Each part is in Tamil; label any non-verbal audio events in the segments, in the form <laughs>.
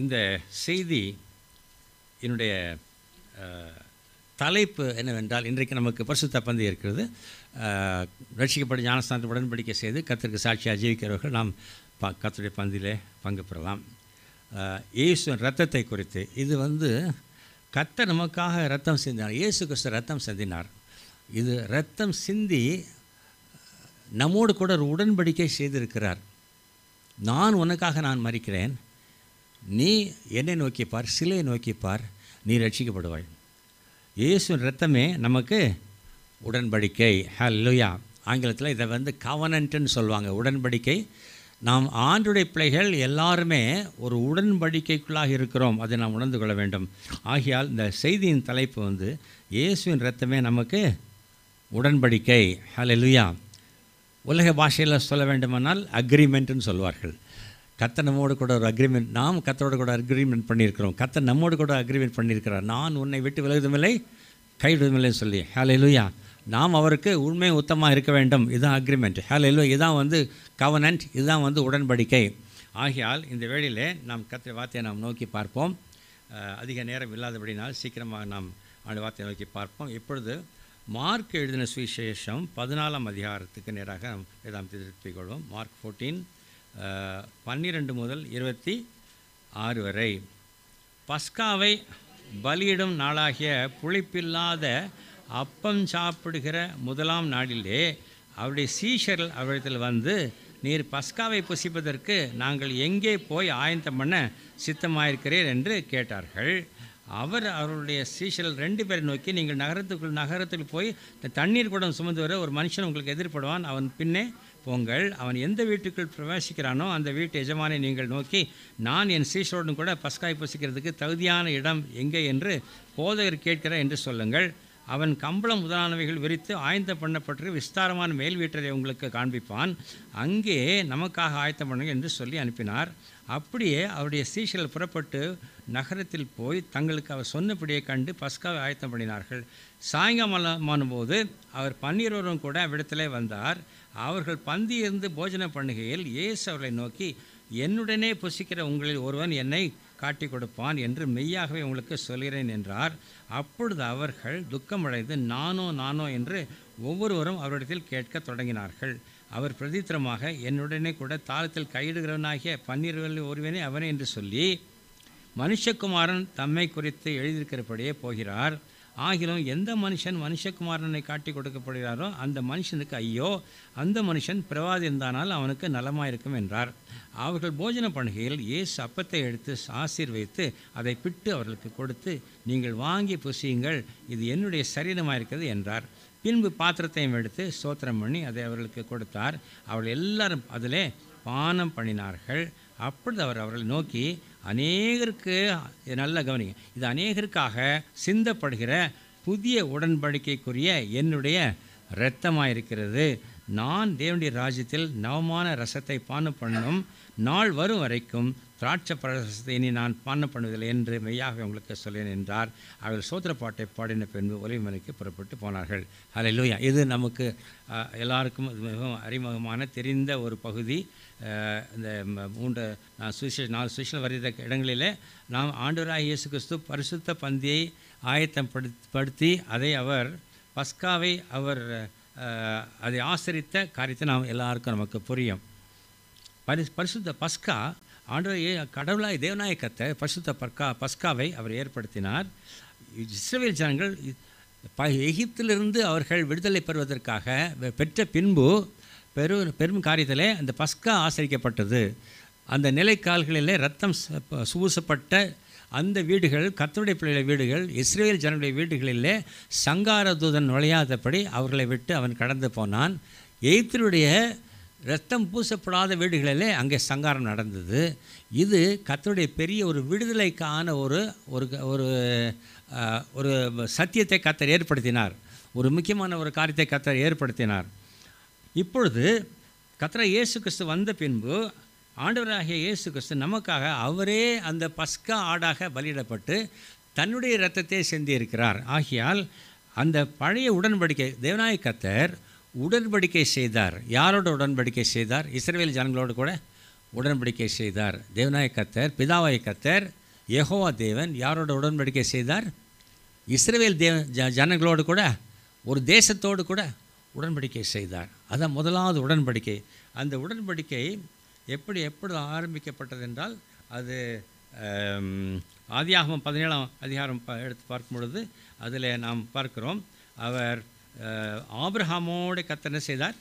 இந்த செய்தி என்னுடைய தலைப்பு என்னவென்றால் இன்றைக்கு நமக்கு பரிசு பந்து இருக்கிறது ரட்சிக்கப்பட்ட ஞானஸ்தானத்தை உடன்படிக்கை செய்து கத்திற்கு சாட்சியாக ஜீவிக்கிறவர்கள் நாம் ப கத்துடைய பந்திலே பங்கு பெறலாம் இயேசுவின் ரத்தத்தை குறித்து இது வந்து கத்த நமக்காக ரத்தம் சிந்தினார் இயேசு கிறிஸ்து ரத்தம் சிந்தினார் இது ரத்தம் சிந்தி நம்மோடு கூட உடன்படிக்கை செய்திருக்கிறார் நான் உனக்காக நான் மறிக்கிறேன் நீ என்னை நோக்கி பார் சிலையை நோக்கி பார் நீ ரட்சிக்கப்படுவாள் இயேசுவின் ரத்தமே நமக்கு உடன்படிக்கை ஹல்லுயா ஆங்கிலத்தில் இதை வந்து கவனன்ட்டுன்னு சொல்லுவாங்க உடன்படிக்கை நாம் ஆண்டுடைய பிள்ளைகள் எல்லாருமே ஒரு உடன்படிக்கைக்குள்ளாக இருக்கிறோம் அதை நாம் உணர்ந்து கொள்ள வேண்டும் ஆகையால் இந்த செய்தியின் தலைப்பு வந்து இயேசுவின் ரத்தமே நமக்கு உடன்படிக்கை ஹலெலுயா உலக பாஷையில் சொல்ல வேண்டுமானால் அக்ரிமெண்ட்டுன்னு சொல்வார்கள் கத்த நம்மோடு கூட ஒரு அக்ரிமெண்ட் நாம் கத்தரோட கூட அக்ரிமெண்ட் பண்ணியிருக்கிறோம் கத்த நம்மோடு கூட அக்ரிமெண்ட் பண்ணியிருக்கிறார் நான் உன்னை விட்டு விலகுதுமில்லை கைவிடுவதுமில்லைன்னு சொல்லி ஹேலே லூயா நாம் அவருக்கு உண்மை உத்தமாக இருக்க வேண்டும் இதுதான் அக்ரிமெண்ட் ஹேலே லூ இதுதான் வந்து கவனன்ட் இதுதான் வந்து உடன்படிக்கை ஆகையால் இந்த வேளையிலே நாம் கத்திர வார்த்தையை நாம் நோக்கி பார்ப்போம் அதிக நேரம் இல்லாதபடினால் சீக்கிரமாக நாம் அந்த வார்த்தையை நோக்கி பார்ப்போம் இப்பொழுது மார்க் எழுதின சுவிசேஷம் பதினாலாம் அதிகாரத்துக்கு நேராக நாம் வேதாந்தி திருப்பிக் கொள்வோம் மார்க் ஃபோர்டீன் பன்னிரெண்டு முதல் இருபத்தி ஆறு வரை பஸ்காவை பலியிடும் நாளாகிய புளிப்பில்லாத அப்பம் சாப்பிடுகிற முதலாம் நாளிலே அவருடைய சீஷர்கள் அவரிடத்தில் வந்து நீர் பஸ்காவை புசிப்பதற்கு நாங்கள் எங்கே போய் ஆயந்தம் பண்ண சித்தமாயிருக்கிறேன் என்று கேட்டார்கள் அவர் அவருடைய சீஷர்கள் ரெண்டு பேரை நோக்கி நீங்கள் நகரத்துக்குள் நகரத்தில் போய் தண்ணீர் குடம் சுமந்து வர ஒரு மனுஷன் உங்களுக்கு எதிர்படுவான் அவன் பின்னே போங்கள் அவன் எந்த வீட்டுக்குள் பிரவேசிக்கிறானோ அந்த வீட்டு எஜமானை நீங்கள் நோக்கி நான் என் சீஷரோடும் கூட பஸ்காய் பசிக்கிறதுக்கு தகுதியான இடம் எங்கே என்று போதகர் கேட்கிறார் என்று சொல்லுங்கள் அவன் கம்பளம் முதலானவைகள் விரித்து ஆயத்த பண்ணப்பட்டு விஸ்தாரமான மேல் வீட்டரை உங்களுக்கு காண்பிப்பான் அங்கே நமக்காக ஆயத்தம் பண்ணுங்கள் என்று சொல்லி அனுப்பினார் அப்படியே அவருடைய சீசர்கள் புறப்பட்டு நகரத்தில் போய் தங்களுக்கு அவர் சொன்னபடியே கண்டு பஸ்காவை ஆயத்தம் பண்ணினார்கள் சாயங்காலம் போது அவர் பன்னீரோரும் கூட அவ்விடத்திலே வந்தார் அவர்கள் இருந்து போஜன பண்ணுகையில் இயேசு அவர்களை நோக்கி என்னுடனே புசிக்கிற உங்களில் ஒருவன் என்னை காட்டி கொடுப்பான் என்று மெய்யாகவே உங்களுக்கு சொல்கிறேன் என்றார் அப்பொழுது அவர்கள் துக்கமடைந்து நானோ நானோ என்று ஒவ்வொருவரும் அவரிடத்தில் கேட்கத் தொடங்கினார்கள் அவர் பிரதித்திரமாக என்னுடனே கூட தாளத்தில் கையிடுகிறவனாகிய பன்னிரவில் ஒருவனே அவனே என்று சொல்லி மனுஷகுமாரன் தம்மை குறித்து எழுதியிருக்கிறபடியே போகிறார் ஆகிலும் எந்த மனுஷன் மனுஷகுமாரனை காட்டி கொடுக்கப்படுகிறாரோ அந்த மனுஷனுக்கு ஐயோ அந்த மனுஷன் பிரவாதி இருந்தானால் அவனுக்கு நலமாயிருக்கும் என்றார் அவர்கள் போஜன பண்டிகையில் இயேசு அப்பத்தை எடுத்து ஆசீர்வைத்து அதை பிட்டு அவர்களுக்கு கொடுத்து நீங்கள் வாங்கி புசியுங்கள் இது என்னுடைய சரீரமாக இருக்கிறது என்றார் பின்பு பாத்திரத்தையும் எடுத்து சோத்திரம் பண்ணி அதை அவர்களுக்கு கொடுத்தார் அவர்கள் எல்லாரும் அதிலே பானம் பண்ணினார்கள் அப்பொழுது அவர் அவர்களை நோக்கி அநேகருக்கு நல்லா கவனிங்க இது அநேகருக்காக சிந்தப்படுகிற புதிய உடன்படிக்கைக்குரிய என்னுடைய இரத்தமாக இருக்கிறது நான் தேவனுடைய ராஜ்யத்தில் நவமான ரசத்தை பானம் பண்ணும் நாள் வரும் வரைக்கும் திராட்சை பிரசத்தை இனி நான் பானம் பண்ணுவதில்லை என்று மெய்யாக உங்களுக்கு சொல்லேன் என்றார் அவர்கள் சோத்திர பாட்டை பாடின பின்பு ஒலிமலைக்கு புறப்பட்டு போனார்கள் அதில் இல்லையா இது நமக்கு எல்லாருக்கும் மிகவும் அறிமுகமான தெரிந்த ஒரு பகுதி இந்த மூன்று சுவிசேஷ நாலு சுவிசேஷம் வருகிற இடங்களிலே நாம் ஆண்டுராய் இயேசு கிறிஸ்து பரிசுத்த பந்தியை ஆயத்தம் படுத்தி அதை அவர் பஸ்காவை அவர் அதை ஆசரித்த காரியத்தை நாம் எல்லாருக்கும் நமக்கு புரியும் பரிசு பரிசுத்த பஸ்கா ஆண்டவர் கடவுளாய் தேவநாயக்கத்தை பசுத்த பற்கா பஸ்காவை அவர் ஏற்படுத்தினார் இஸ்ரேல் ஜனங்கள் ப எகிப்திலிருந்து அவர்கள் விடுதலை பெறுவதற்காக பெற்ற பின்பு பெரு பெரும் காரியத்திலே அந்த பஸ்கா ஆசிரிக்கப்பட்டது அந்த நிலைக்கால்களிலே ரத்தம் சூசப்பட்ட அந்த வீடுகள் கத்தருடைய பிள்ளைய வீடுகள் இஸ்ரேல் ஜனனுடைய வீடுகளிலே சங்காரதூதன் நுழையாதபடி அவர்களை விட்டு அவன் கடந்து போனான் எய்த்தினுடைய ரத்தம் பூசப்படாத வீடுகளிலே அங்கே சங்காரம் நடந்தது இது கத்தருடைய பெரிய ஒரு விடுதலைக்கான ஒரு ஒரு ஒரு சத்தியத்தை கத்தர் ஏற்படுத்தினார் ஒரு முக்கியமான ஒரு காரியத்தை கத்தர் ஏற்படுத்தினார் இப்பொழுது கத்திர இயேசு கிறிஸ்து வந்த பின்பு ஆண்டவராகிய இயேசு கிறிஸ்து நமக்காக அவரே அந்த பஸ்கா ஆடாக பலியிடப்பட்டு தன்னுடைய இரத்தத்தை செந்தியிருக்கிறார் ஆகியால் அந்த பழைய உடன்படிக்கை தேவநாயக கத்தர் உடன்படிக்கை செய்தார் யாரோட உடன்படிக்கை செய்தார் இஸ்ரேல் ஜனங்களோடு கூட உடன்படிக்கை செய்தார் தேவநாய கத்தர் பிதாவாய கத்தர் யகோவா தேவன் யாரோட உடன்படிக்கை செய்தார் இஸ்ரேல் தேவ ஜ ஜனங்களோடு கூட ஒரு தேசத்தோடு கூட உடன்படிக்கை செய்தார் அதான் முதலாவது உடன்படிக்கை அந்த உடன்படிக்கை எப்படி எப்படி ஆரம்பிக்கப்பட்டது என்றால் அது ஆதியாகமம் பதினேழாம் அதிகாரம் எடுத்து பார்க்கும் பொழுது அதில் நாம் பார்க்கிறோம் அவர் ஆப்ரஹாமோட கத்தனை செய்தார்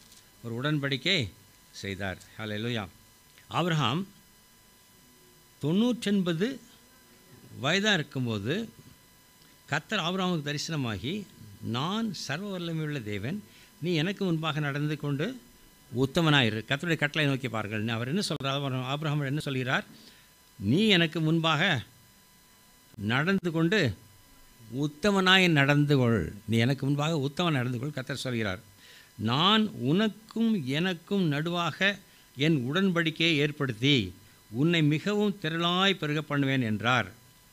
ஒரு உடன்படிக்கை செய்தார் ஹலோ லோயா ஆப்ரஹாம் தொண்ணூற்றெண்பது வயதாக இருக்கும்போது கத்தர் ஆபிரஹாமுக்கு தரிசனமாகி நான் சர்வ வல்லமையுள்ள தேவன் நீ எனக்கு முன்பாக நடந்து கொண்டு உத்தமனாயிரு கத்தருடைய கட்டளை நோக்கி பாருங்கள் அவர் என்ன சொல்கிறார் ஆபிரஹாம் என்ன சொல்கிறார் நீ எனக்கு முன்பாக நடந்து கொண்டு உத்தமனாய் நடந்து கொள் நீ எனக்கு முன்பாக உத்தமன் நடந்து கொள் கத்தர் சொல்கிறார் நான் உனக்கும் எனக்கும் நடுவாக என் உடன்படிக்கையை ஏற்படுத்தி உன்னை மிகவும் திரளாய் பெருக பண்ணுவேன் என்றார்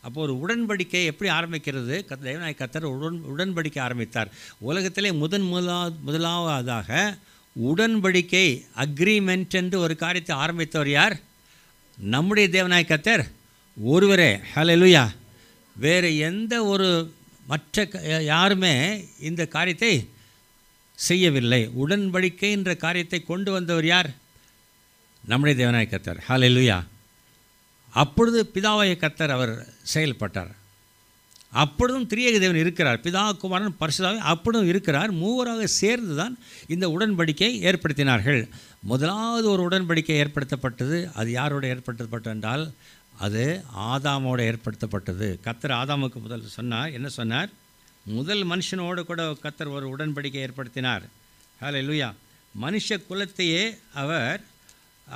அப்போ ஒரு உடன்படிக்கை எப்படி ஆரம்பிக்கிறது தேவநாய கத்தர் உடன் உடன்படிக்கை ஆரம்பித்தார் உலகத்திலே முதன் முதலா முதலாவதாக உடன்படிக்கை அக்ரிமெண்ட் என்று ஒரு காரியத்தை ஆரம்பித்தவர் யார் நம்முடைய தேவநாய கத்தர் ஒருவரே ஹலோ லுயா வேறு எந்த ஒரு மற்ற யாருமே இந்த காரியத்தை செய்யவில்லை உடன்படிக்கை என்ற காரியத்தை கொண்டு வந்தவர் யார் நம்முடைய தேவனாய் கத்தர் ஹால லுயா அப்பொழுது பிதாவாய கத்தர் அவர் செயல்பட்டார் அப்பொழுதும் திரியேக தேவன் இருக்கிறார் பிதா குமாரன் பரிசுதாவே அப்பொழுதும் இருக்கிறார் மூவராக சேர்ந்து தான் இந்த உடன்படிக்கையை ஏற்படுத்தினார்கள் முதலாவது ஒரு உடன்படிக்கை ஏற்படுத்தப்பட்டது அது யாரோடு ஏற்படுத்தப்பட்டது என்றால் அது ஆதாமோடு ஏற்படுத்தப்பட்டது கத்தர் ஆதாமுக்கு முதல் சொன்னார் என்ன சொன்னார் முதல் மனுஷனோடு கூட கத்தர் ஒரு உடன்படிக்கை ஏற்படுத்தினார் ஹலோ லூயா மனுஷ குலத்தையே அவர்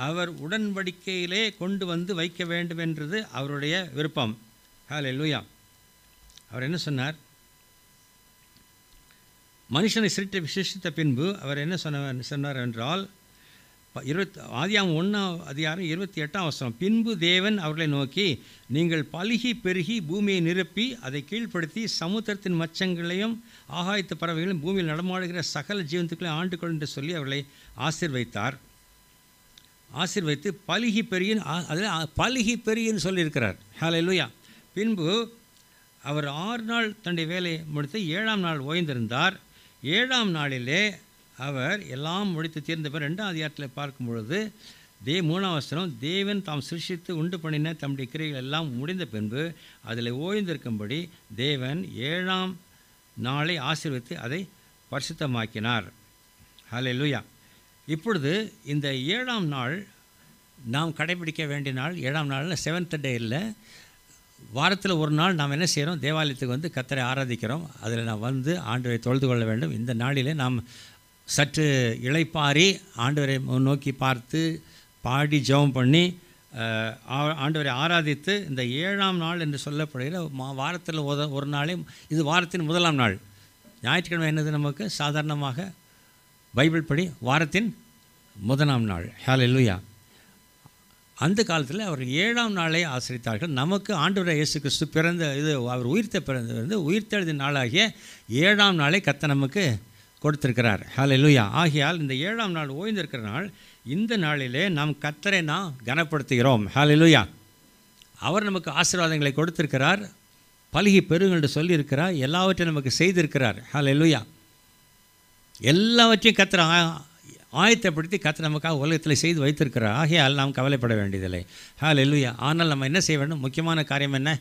அவர் உடன்படிக்கையிலே கொண்டு வந்து வைக்க வேண்டும் என்றது அவருடைய விருப்பம் ஹலோ லூயா அவர் என்ன சொன்னார் மனுஷனை சிரிட்ட விசேஷித்த பின்பு அவர் என்ன சொன்ன சொன்னார் என்றால் இருபத்தி ஆதியாம் ஒன்றாம் அதிகாரம் இருபத்தி எட்டாம் வசனம் பின்பு தேவன் அவர்களை நோக்கி நீங்கள் பழுகி பெருகி பூமியை நிரப்பி அதை கீழ்ப்படுத்தி சமுத்திரத்தின் மச்சங்களையும் ஆகாயத்து பறவைகளையும் பூமியில் நடமாடுகிற சகல ஜீவந்துக்களையும் ஆண்டுகள் என்று சொல்லி அவர்களை ஆசிர்வைத்தார் ஆசிர்வைத்து பழுகி பெரியன் அதில் பழுகி பெருகின்னு சொல்லியிருக்கிறார் ஹலோ லூயா பின்பு அவர் ஆறு நாள் தன்னுடைய வேலையை முடித்து ஏழாம் நாள் ஓய்ந்திருந்தார் ஏழாம் நாளிலே அவர் எல்லாம் முடித்து தீர்ந்த பிறகு ரெண்டாம் அதிகாரத்தில் பார்க்கும் பொழுது தே மூணாவசனம் தேவன் தாம் சிருஷித்து உண்டு பண்ணின தம்முடைய கிரைகள் எல்லாம் முடிந்த பின்பு அதில் ஓய்ந்திருக்கும்படி தேவன் ஏழாம் நாளை ஆசீர்வித்து அதை பரிசுத்தமாக்கினார் ஹலே லூயா இப்பொழுது இந்த ஏழாம் நாள் நாம் கடைபிடிக்க வேண்டிய நாள் ஏழாம் நாள் செவன்த் டே இல்லை வாரத்தில் ஒரு நாள் நாம் என்ன செய்கிறோம் தேவாலயத்துக்கு வந்து கத்தரை ஆராதிக்கிறோம் அதில் நாம் வந்து ஆண்டு தொழுது கொள்ள வேண்டும் இந்த நாளிலே நாம் சற்று இழைப்பாரி ஆண்டவரை நோக்கி பார்த்து பாடி ஜெபம் பண்ணி ஆண்டவரை ஆராதித்து இந்த ஏழாம் நாள் என்று சொல்லப்படுகிற மா வாரத்தில் ஒரு நாளே இது வாரத்தின் முதலாம் நாள் ஞாயிற்றுக்கிழமை என்னது நமக்கு சாதாரணமாக பைபிள் படி வாரத்தின் முதலாம் நாள் ஹேல் இல்லையா அந்த காலத்தில் அவர் ஏழாம் நாளை ஆசிரித்தார்கள் நமக்கு ஆண்டவரை இயேசு கிறிஸ்து பிறந்த இது அவர் உயிர்த்த பிறந்த உயிர்த்தெழுதி நாளாகிய ஏழாம் நாளை கத்த நமக்கு கொடுத்திருக்கிறார் ஹால லூயா ஆகியால் இந்த ஏழாம் நாள் ஓய்ந்திருக்கிற நாள் இந்த நாளிலே நாம் கத்தரை நாம் கனப்படுத்துகிறோம் ஹாலை லூயா அவர் நமக்கு ஆசீர்வாதங்களை கொடுத்திருக்கிறார் பழகி என்று சொல்லியிருக்கிறார் எல்லாவற்றையும் நமக்கு செய்திருக்கிறார் ஹாலை லூயா எல்லாவற்றையும் கத்திர ஆயத்தப்படுத்தி கத்த நமக்காக உலகத்தில் செய்து வைத்திருக்கிறார் ஆகையால் நாம் கவலைப்பட வேண்டியதில்லை ஹால் இல்லையா ஆனால் நம்ம என்ன செய்ய வேண்டும் முக்கியமான காரியம் என்ன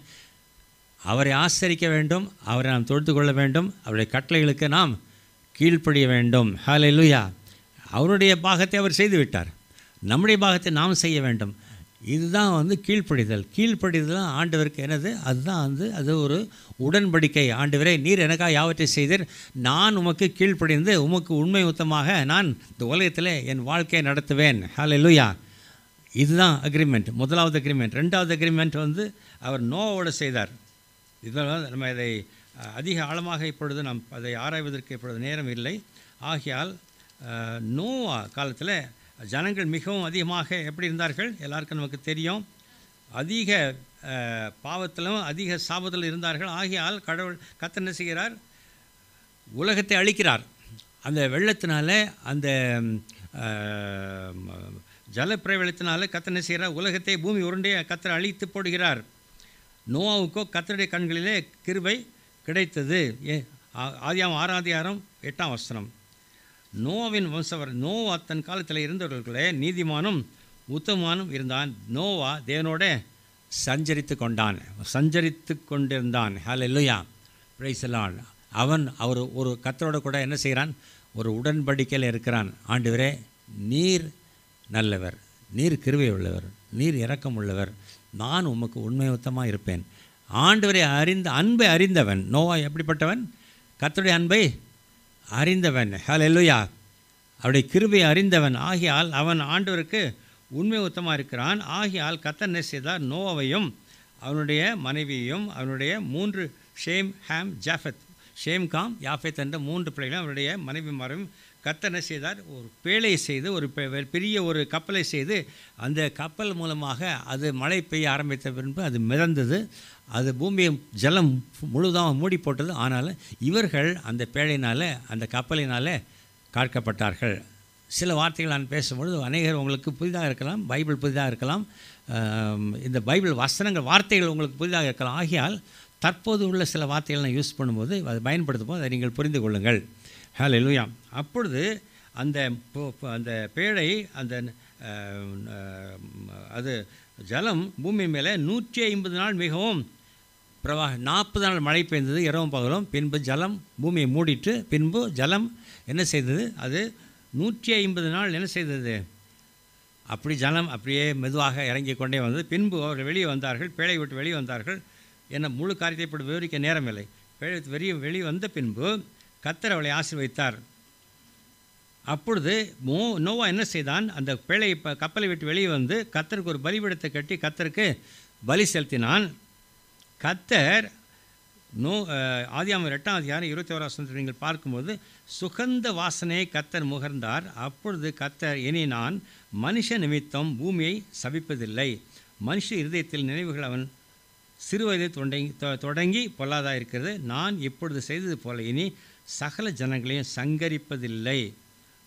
அவரை ஆசரிக்க வேண்டும் அவரை நாம் தொடுத்து கொள்ள வேண்டும் அவருடைய கட்டளைகளுக்கு நாம் கீழ்ப்படிய வேண்டும் ஹலே லூயா அவருடைய பாகத்தை அவர் செய்துவிட்டார் நம்முடைய பாகத்தை நாம் செய்ய வேண்டும் இதுதான் வந்து கீழ்ப்படிதல் கீழ்ப்படிதல் ஆண்டவருக்கு எனது அதுதான் வந்து அது ஒரு உடன்படிக்கை ஆண்டவரே நீர் எனக்காக யாவற்றை செய்தீர் நான் உமக்கு கீழ்ப்படிந்து உமக்கு உண்மை உத்தமாக நான் இந்த உலகத்தில் என் வாழ்க்கையை நடத்துவேன் ஹலே லூயா இதுதான் அக்ரிமெண்ட் முதலாவது அக்ரிமெண்ட் ரெண்டாவது அக்ரிமெண்ட் வந்து அவர் நோவோடு செய்தார் இதெல்லாம் நம்ம இதை அதிக ஆழமாக இப்பொழுது நாம் அதை ஆராய்வதற்கு இப்பொழுது நேரம் இல்லை ஆகையால் நோவா காலத்தில் ஜனங்கள் மிகவும் அதிகமாக எப்படி இருந்தார்கள் எல்லாருக்கும் நமக்கு தெரியும் அதிக பாவத்திலும் அதிக சாபத்தில் இருந்தார்கள் ஆகையால் கடவுள் கத்த என்ன செய்கிறார் உலகத்தை அழிக்கிறார் அந்த வெள்ளத்தினால அந்த ஜலப்பிரவலத்தினால கத்த செய்கிறார் உலகத்தை பூமி உருண்டே கத்தரை அழித்து போடுகிறார் நோவாவுக்கோ கத்தருடைய கண்களிலே கிருவை கிடைத்தது ஏ ஆதியாம் ஆறாதிகாரம் எட்டாம் வசனம் நோவின் வம்சவர் நோவா தன் காலத்தில் இருந்தவர்களே நீதிமானும் உத்தமானும் இருந்தான் நோவா தேவனோட சஞ்சரித்து கொண்டான் சஞ்சரித்து கொண்டிருந்தான் ஹால இல்லையா பிரைசலான் அவன் அவர் ஒரு கத்தரோட கூட என்ன செய்கிறான் ஒரு உடன்படிக்கையில் இருக்கிறான் ஆண்டு நீர் நல்லவர் நீர் கிருவை உள்ளவர் நீர் இறக்கம் உள்ளவர் நான் உமக்கு உண்மை உத்தமாக இருப்பேன் ஆண்டவரை அறிந்த அன்பை அறிந்தவன் நோவா எப்படிப்பட்டவன் கத்தருடைய அன்பை அறிந்தவன் ஹலோ எல்லுயா அவருடைய கிருபை அறிந்தவன் ஆகியால் அவன் ஆண்டவருக்கு உண்மை உத்தமாக இருக்கிறான் ஆகியால் கத்தர் நெசிதார் நோவாவையும் அவனுடைய மனைவியையும் அவனுடைய மூன்று ஷேம் ஹேம் ஜாஃபத் ஷேம்காம் யாஃபேத் என்ற மூன்று பிள்ளைகளும் அவருடைய மனைவி மனைவிமாரும் கத்தனை செய்தார் ஒரு பேழை செய்து ஒரு பெரிய ஒரு கப்பலை செய்து அந்த கப்பல் மூலமாக அது மழை பெய்ய ஆரம்பித்த பின்பு அது மிதந்தது அது பூமியை ஜலம் முழுதாக மூடி போட்டது ஆனாலும் இவர்கள் அந்த பேழையினால் அந்த கப்பலினால் காக்கப்பட்டார்கள் சில வார்த்தைகள் நான் பேசும்பொழுது அநேகர் உங்களுக்கு புதிதாக இருக்கலாம் பைபிள் புதிதாக இருக்கலாம் இந்த பைபிள் வசனங்கள் வார்த்தைகள் உங்களுக்கு புதிதாக இருக்கலாம் ஆகியால் தற்போது உள்ள சில வார்த்தைகள் நான் யூஸ் பண்ணும்போது அதை பயன்படுத்தும் போது அதை நீங்கள் புரிந்து கொள்ளுங்கள் ஹலோ இல்லையா அப்பொழுது அந்த அந்த பேழை அந்த அது ஜலம் பூமி மேலே நூற்றி ஐம்பது நாள் மிகவும் பிரவா நாற்பது நாள் மழை பெய்ந்தது இரவும் பகலும் பின்பு ஜலம் பூமியை மூடிட்டு பின்பு ஜலம் என்ன செய்தது அது நூற்றி ஐம்பது நாள் என்ன செய்தது அப்படி ஜலம் அப்படியே மெதுவாக இறங்கி கொண்டே வந்தது பின்பு அவர்கள் வெளியே வந்தார்கள் பேழை விட்டு வெளியே வந்தார்கள் என முழு காரியத்தை இப்படி விவரிக்க நேரமில்லை வெளியே வெளியே வந்த பின்பு கத்தர் அவளை ஆசீர்வைத்தார் அப்பொழுது மோ நோவா என்ன செய்தான் அந்த பிழை இப்போ கப்பலை விட்டு வெளியே வந்து கத்தருக்கு ஒரு பலிபீடத்தை கட்டி கத்தருக்கு பலி செலுத்தினான் கத்தர் நோ ஆதியாமர் எட்டாம் அதிகாரம் இருபத்தி ஓராசனத்தில் நீங்கள் பார்க்கும்போது சுகந்த வாசனையை கத்தர் முகர்ந்தார் அப்பொழுது கத்தர் இனி நான் மனுஷ நிமித்தம் பூமியை சபிப்பதில்லை மனுஷ இருதயத்தில் நினைவுகள் அவன் சிறுவயதை தொடங்கி தொடங்கி பொல்லாதாக இருக்கிறது நான் இப்பொழுது செய்தது போல இனி சகல ஜனங்களையும் சங்கரிப்பதில்லை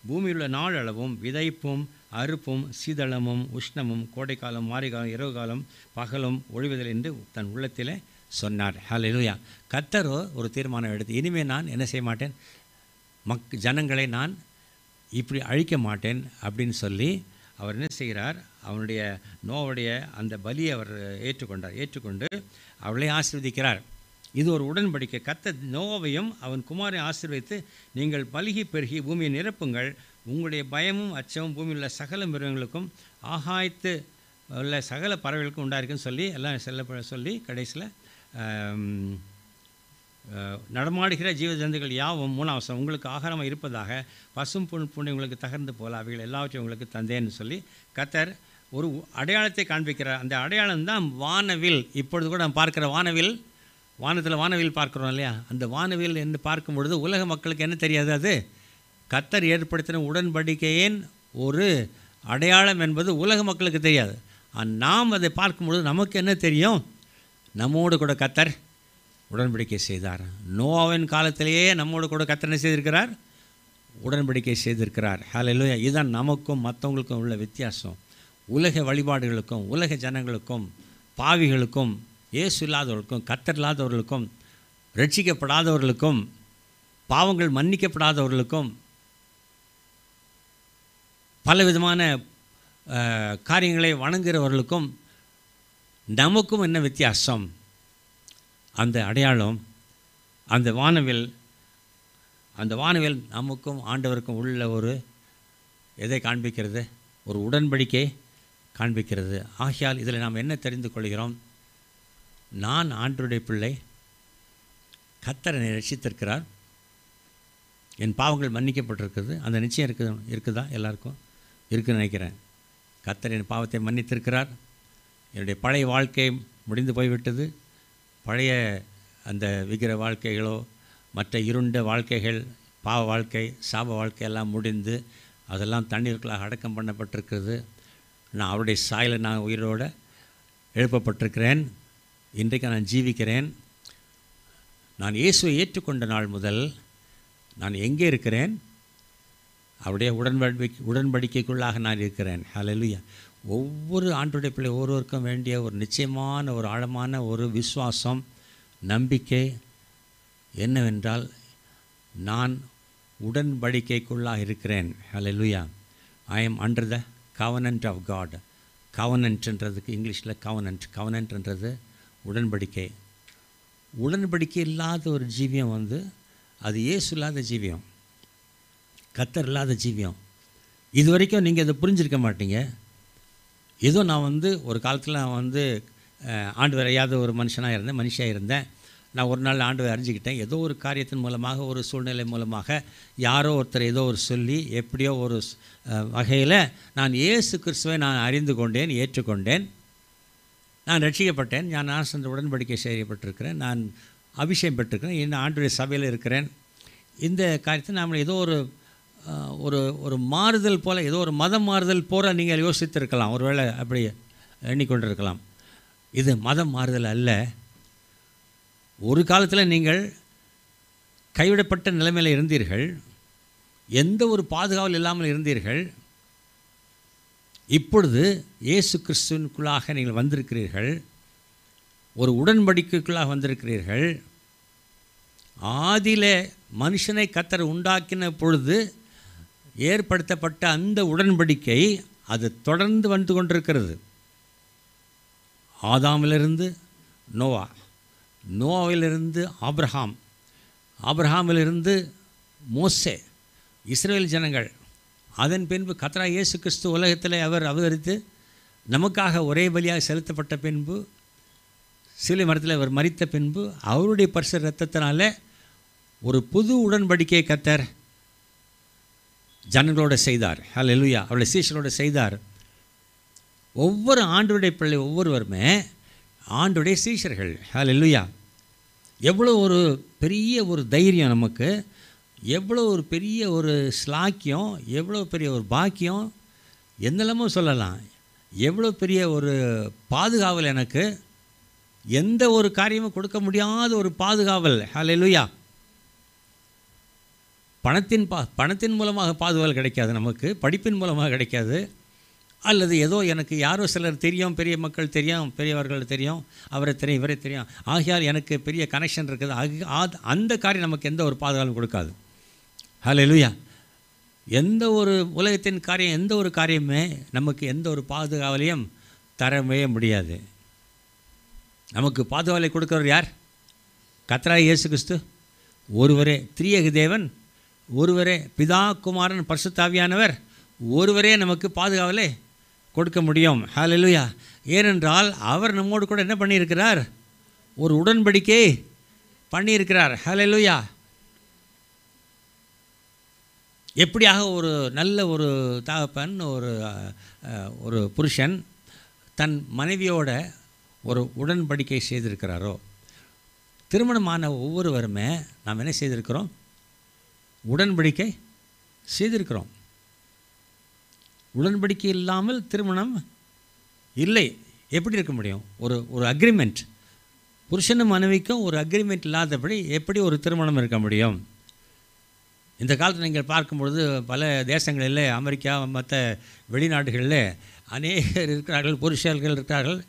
பூமியில் உள்ள நாளளவும் விதைப்பும் அறுப்பும் சீதளமும் உஷ்ணமும் கோடைக்காலம் மாரிகாலம் இரவு காலம் பகலும் ஒழிவதில் என்று தன் உள்ளத்தில் சொன்னார் இல்லையா கத்தரோ ஒரு தீர்மானம் எடுத்து இனிமேல் நான் என்ன செய்ய மாட்டேன் மக் ஜனங்களை நான் இப்படி அழிக்க மாட்டேன் அப்படின்னு சொல்லி அவர் என்ன செய்கிறார் அவனுடைய நோவுடைய அந்த பலியை அவர் ஏற்றுக்கொண்டார் ஏற்றுக்கொண்டு அவளை ஆசிர்வதிக்கிறார் இது ஒரு உடன்படிக்கை கத்த நோவையும் அவன் குமாரை ஆசீர்வதித்து நீங்கள் பலகி பெருகி பூமியை நிரப்புங்கள் உங்களுடைய பயமும் அச்சமும் பூமியில் உள்ள சகல மிருகங்களுக்கும் ஆகாய்த்து உள்ள சகல பறவைகளுக்கும் உண்டாயிருக்குன்னு சொல்லி எல்லாம் செல்ல சொல்லி கடைசியில் நடமாடுகிற ஜீவ ஜந்துகள் யாவும் மூணாவசம் உங்களுக்கு ஆகாரமாக இருப்பதாக பசும் புண் புண்ணை உங்களுக்கு தகர்ந்து போல அவைகள் எல்லாவற்றையும் உங்களுக்கு தந்தேன்னு சொல்லி கத்தர் ஒரு அடையாளத்தை காண்பிக்கிறார் அந்த அடையாளம் தான் வானவில் இப்பொழுது கூட நம்ம பார்க்குற வானவில் வானத்தில் வானவில் பார்க்குறோம் இல்லையா அந்த வானவில் என்று பார்க்கும் பொழுது உலக மக்களுக்கு என்ன தெரியாது அது கத்தர் ஏற்படுத்தின உடன்படிக்கையின் ஒரு அடையாளம் என்பது உலக மக்களுக்கு தெரியாது நாம் அதை பார்க்கும்பொழுது நமக்கு என்ன தெரியும் நம்மோடு கூட கத்தர் உடன்படிக்கை செய்தார் நோவின் காலத்திலேயே நம்மோடு கூட கத்தனை செய்திருக்கிறார் உடன்படிக்கை செய்திருக்கிறார் ஹலோ இதுதான் நமக்கும் மற்றவங்களுக்கும் உள்ள வித்தியாசம் உலக வழிபாடுகளுக்கும் உலக ஜனங்களுக்கும் பாவிகளுக்கும் இயேசு இல்லாதவர்களுக்கும் கத்தர் இல்லாதவர்களுக்கும் ரட்சிக்கப்படாதவர்களுக்கும் பாவங்கள் மன்னிக்கப்படாதவர்களுக்கும் பலவிதமான காரியங்களை வணங்குகிறவர்களுக்கும் நமக்கும் என்ன வித்தியாசம் அந்த அடையாளம் அந்த வானவில் அந்த வானவில் நமக்கும் ஆண்டவருக்கும் உள்ள ஒரு எதை காண்பிக்கிறது ஒரு உடன்படிக்கை காண்பிக்கிறது ஆகையால் இதில் நாம் என்ன தெரிந்து கொள்கிறோம் நான் ஆண்டுடைய பிள்ளை கத்தரனை ரசித்திருக்கிறார் என் பாவங்கள் மன்னிக்கப்பட்டிருக்குது அந்த நிச்சயம் இருக்குது இருக்குதா எல்லாருக்கும் இருக்குன்னு நினைக்கிறேன் கத்தர் என் பாவத்தை மன்னித்திருக்கிறார் என்னுடைய பழைய வாழ்க்கை முடிந்து போய்விட்டது பழைய அந்த விக்கிர வாழ்க்கைகளோ மற்ற இருண்ட வாழ்க்கைகள் பாவ வாழ்க்கை சாப வாழ்க்கையெல்லாம் முடிந்து அதெல்லாம் தண்ணீருக்குள்ளாக அடக்கம் பண்ணப்பட்டிருக்கிறது நான் அவருடைய சாயில் நான் உயிரோடு எழுப்பப்பட்டிருக்கிறேன் இன்றைக்கு நான் ஜீவிக்கிறேன் நான் இயேசுவை ஏற்றுக்கொண்ட நாள் முதல் நான் எங்கே இருக்கிறேன் அவருடைய உடன்படி உடன்படிக்கைக்குள்ளாக நான் இருக்கிறேன் ஹலலுயா ஒவ்வொரு ஆண்டுடைய பிள்ளை ஒவ்வொருவருக்கும் வேண்டிய ஒரு நிச்சயமான ஒரு ஆழமான ஒரு விசுவாசம் நம்பிக்கை என்னவென்றால் நான் உடன்படிக்கைக்குள்ளாக இருக்கிறேன் hallelujah I am under the covenant of God கவனன்ட்ன்றதுக்கு இங்கிலீஷில் கவனன்ட் கவனன்ட்ன்றது உடன்படிக்கை உடன்படிக்கை இல்லாத ஒரு ஜீவியம் வந்து அது ஏசு இல்லாத ஜீவியம் கத்தர் இல்லாத ஜீவியம் இது வரைக்கும் நீங்கள் அதை புரிஞ்சிருக்க மாட்டீங்க ஏதோ நான் வந்து ஒரு காலத்தில் நான் வந்து ஆண்டு வரையாத ஒரு மனுஷனாக இருந்தேன் மனுஷாக இருந்தேன் நான் ஒரு நாள் ஆண்டு அறிஞ்சிக்கிட்டேன் ஏதோ ஒரு காரியத்தின் மூலமாக ஒரு சூழ்நிலை மூலமாக யாரோ ஒருத்தர் ஏதோ ஒரு சொல்லி எப்படியோ ஒரு வகையில் நான் ஏசு கிறிஸ்துவை நான் அறிந்து கொண்டேன் ஏற்றுக்கொண்டேன் நான் ரட்சிக்கப்பட்டேன் நான் ஆசந்த உடன்படிக்கை செய்யப்பட்டிருக்கிறேன் நான் அபிஷேகம் பெற்றிருக்கிறேன் இன்னும் ஆண்டுடைய சபையில் இருக்கிறேன் இந்த காரியத்தை நாம் ஏதோ ஒரு ஒரு ஒரு மாறுதல் போல் ஏதோ ஒரு மதம் மாறுதல் போல் நீங்கள் யோசித்திருக்கலாம் ஒருவேளை அப்படி எண்ணிக்கொண்டிருக்கலாம் இது மதம் மாறுதல் அல்ல ஒரு காலத்தில் நீங்கள் கைவிடப்பட்ட நிலைமையில் இருந்தீர்கள் எந்த ஒரு பாதுகாவல் இல்லாமல் இருந்தீர்கள் இப்பொழுது இயேசு கிறிஸ்துவனுக்குள்ளாக நீங்கள் வந்திருக்கிறீர்கள் ஒரு உடன்படிக்கைக்குள்ளாக வந்திருக்கிறீர்கள் ஆதியில் மனுஷனை கத்தரை உண்டாக்கின பொழுது ஏற்படுத்தப்பட்ட அந்த உடன்படிக்கை அது தொடர்ந்து வந்து கொண்டிருக்கிறது ஆதாமிலிருந்து நோவா நோவாவிலிருந்து ஆப்ரஹாம் ஆப்ரஹாமிலிருந்து மோசே இஸ்ரேல் ஜனங்கள் அதன் பின்பு கத்ரா இயேசு கிறிஸ்து உலகத்தில் அவர் அவதரித்து நமக்காக ஒரே வழியாக செலுத்தப்பட்ட பின்பு சிலை மரத்தில் அவர் மறித்த பின்பு அவருடைய பரிசு ரத்தத்தினால ஒரு புது உடன்படிக்கை கத்தர் ஜனங்களோட செய்தார் எலுயா அவருடைய சீசனோட செய்தார் ஒவ்வொரு ஆண்டுடைய பிள்ளை ஒவ்வொருவருமே ஆண்டுடைய சீஷர்கள் ஹலெலுயா எவ்வளோ ஒரு பெரிய ஒரு தைரியம் நமக்கு எவ்வளோ ஒரு பெரிய ஒரு ஸ்லாக்கியம் எவ்வளோ பெரிய ஒரு பாக்கியம் எந்தளமும் சொல்லலாம் எவ்வளோ பெரிய ஒரு பாதுகாவல் எனக்கு எந்த ஒரு காரியமும் கொடுக்க முடியாத ஒரு பாதுகாவல் ஹலெலுயா பணத்தின் பா பணத்தின் மூலமாக பாதுகாப்பு கிடைக்காது நமக்கு படிப்பின் மூலமாக கிடைக்காது அல்லது ஏதோ எனக்கு யாரோ சிலர் தெரியும் பெரிய மக்கள் தெரியும் பெரியவர்கள் தெரியும் அவரை தெரியும் இவரை தெரியும் ஆகையால் எனக்கு பெரிய கனெக்ஷன் இருக்குது அது அந்த காரியம் நமக்கு எந்த ஒரு பாதுகாப்பும் கொடுக்காது ஹலோ இல்லையா எந்த ஒரு உலகத்தின் காரியம் எந்த ஒரு காரியமே நமக்கு எந்த ஒரு பாதுகாவலையும் தரவே முடியாது நமக்கு பாதுகாவலை கொடுக்குறவர் யார் கத்ரா இயேசு கிறிஸ்து ஒருவரே திரியகு தேவன் ஒருவரே பிதா குமாரன் பரிசுத்தாவியானவர் ஒருவரே நமக்கு பாதுகாவலே கொடுக்க முடியும் ஹலெலுயா ஏனென்றால் அவர் நம்மோடு கூட என்ன பண்ணியிருக்கிறார் ஒரு உடன்படிக்கை பண்ணியிருக்கிறார் ஹலெலுயா எப்படியாக ஒரு நல்ல ஒரு தகப்பன் ஒரு ஒரு புருஷன் தன் மனைவியோட ஒரு உடன்படிக்கை செய்திருக்கிறாரோ திருமணமான ஒவ்வொருவருமே நாம் என்ன செய்திருக்கிறோம் உடன்படிக்கை செய்திருக்கிறோம் உடன்படிக்கை இல்லாமல் திருமணம் இல்லை எப்படி இருக்க முடியும் ஒரு ஒரு அக்ரிமெண்ட் புருஷனும் மனைவிக்கும் ஒரு அக்ரிமெண்ட் இல்லாதபடி எப்படி ஒரு திருமணம் இருக்க முடியும் இந்த காலத்தில் நீங்கள் பார்க்கும்பொழுது பல தேசங்களில் அமெரிக்கா மற்ற வெளிநாடுகளில் அநேகர் இருக்கிறார்கள் புருஷர்கள் இருக்கிறார்கள்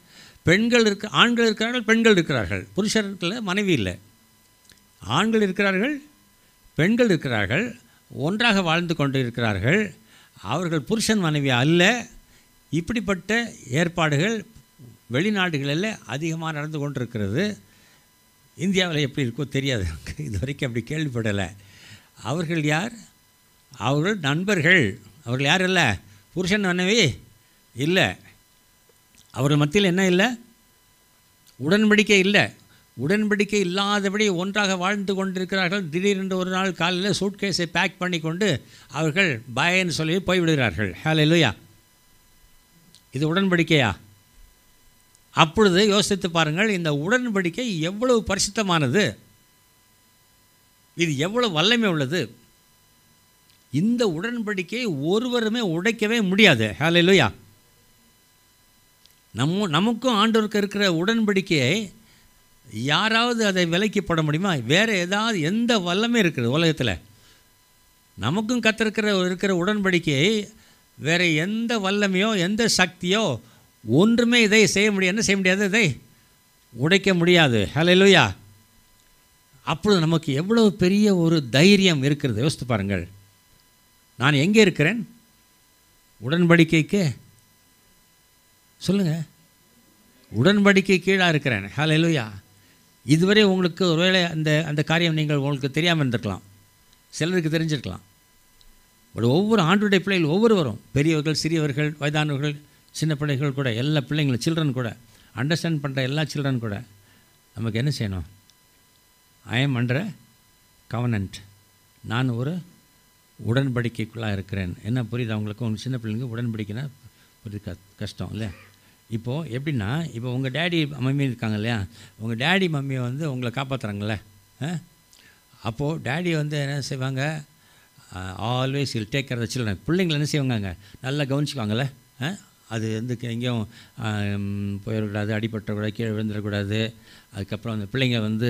பெண்கள் இருக்க ஆண்கள் இருக்கிறார்கள் பெண்கள் இருக்கிறார்கள் புருஷர்களில் மனைவி இல்லை ஆண்கள் இருக்கிறார்கள் பெண்கள் இருக்கிறார்கள் ஒன்றாக வாழ்ந்து கொண்டு இருக்கிறார்கள் அவர்கள் புருஷன் மனைவி அல்ல இப்படிப்பட்ட ஏற்பாடுகள் வெளிநாடுகளில் அதிகமாக நடந்து கொண்டிருக்கிறது இந்தியாவில் எப்படி இருக்கோ தெரியாது இது வரைக்கும் அப்படி கேள்விப்படலை அவர்கள் யார் அவர்கள் நண்பர்கள் அவர்கள் யார் இல்லை புருஷன் மனைவி இல்லை அவர்கள் மத்தியில் என்ன இல்லை உடன்படிக்கை இல்லை உடன்படிக்கை இல்லாதபடி ஒன்றாக வாழ்ந்து கொண்டிருக்கிறார்கள் திடீரென்று ஒரு நாள் காலையில் சூட்கேஸை பேக் பண்ணி கொண்டு அவர்கள் பயன்னு சொல்லி போய்விடுகிறார்கள் ஹேலே இல்லையா இது உடன்படிக்கையா அப்பொழுது யோசித்து பாருங்கள் இந்த உடன்படிக்கை எவ்வளவு பரிசுத்தமானது இது எவ்வளவு வல்லமை உள்ளது இந்த உடன்படிக்கை ஒருவருமே உடைக்கவே முடியாது ஹேலே லூயா நம்ம நமக்கும் ஆண்டோருக்கு இருக்கிற உடன்படிக்கையை யாராவது அதை விலைக்கு போட முடியுமா வேறு ஏதாவது எந்த வல்லமே இருக்குது உலகத்தில் நமக்கும் கத்திருக்கிற இருக்கிற உடன்படிக்கையை வேறு எந்த வல்லமையோ எந்த சக்தியோ ஒன்றுமே இதை செய்ய முடியாது என்ன செய்ய முடியாது இதை உடைக்க முடியாது ஹலோ இல்லையா அப்பொழுது நமக்கு எவ்வளோ பெரிய ஒரு தைரியம் இருக்கிறது யோசித்து பாருங்கள் நான் எங்கே இருக்கிறேன் உடன்படிக்கைக்கு சொல்லுங்கள் உடன்படிக்கை கீழாக இருக்கிறேன் ஹலோ இல்லையா இதுவரை உங்களுக்கு ஒருவேளை அந்த அந்த காரியம் நீங்கள் உங்களுக்கு தெரியாமல் இருந்திருக்கலாம் சிலருக்கு தெரிஞ்சிருக்கலாம் ஒரு ஒவ்வொரு ஆண்டுடைய பிள்ளைகள் ஒவ்வொருவரும் பெரியவர்கள் சிறியவர்கள் வயதானவர்கள் சின்ன பிள்ளைகள் கூட எல்லா பிள்ளைங்களும் சில்ட்ரன் கூட அண்டர்ஸ்டாண்ட் பண்ணுற எல்லா சில்ட்ரன் கூட நமக்கு என்ன செய்யணும் ஐ எம் அண்டர் கவனன்ட் நான் ஒரு உடன்படிக்கைக்குள்ளாக இருக்கிறேன் என்ன புரியுது அவங்களுக்கு உங்களுக்கு சின்ன பிள்ளைங்க உடன்படிக்கைனா புரியுது கஷ்டம் இல்லை இப்போது எப்படின்னா இப்போ உங்கள் டேடி மம்மி இருக்காங்க இல்லையா உங்கள் டேடி மம்மியை வந்து உங்களை காப்பாற்றுறாங்களே அப்போது டேடி வந்து என்ன செய்வாங்க always I'll take care children பிள்ளைங்களை என்ன செய்வாங்க நல்லா கவனிச்சுக்குவாங்களே அது வந்து எங்கேயும் போயிடக்கூடாது அடிபட்டக்கூடாது கீழே விழுந்துடக்கூடாது அதுக்கப்புறம் அந்த பிள்ளைங்க வந்து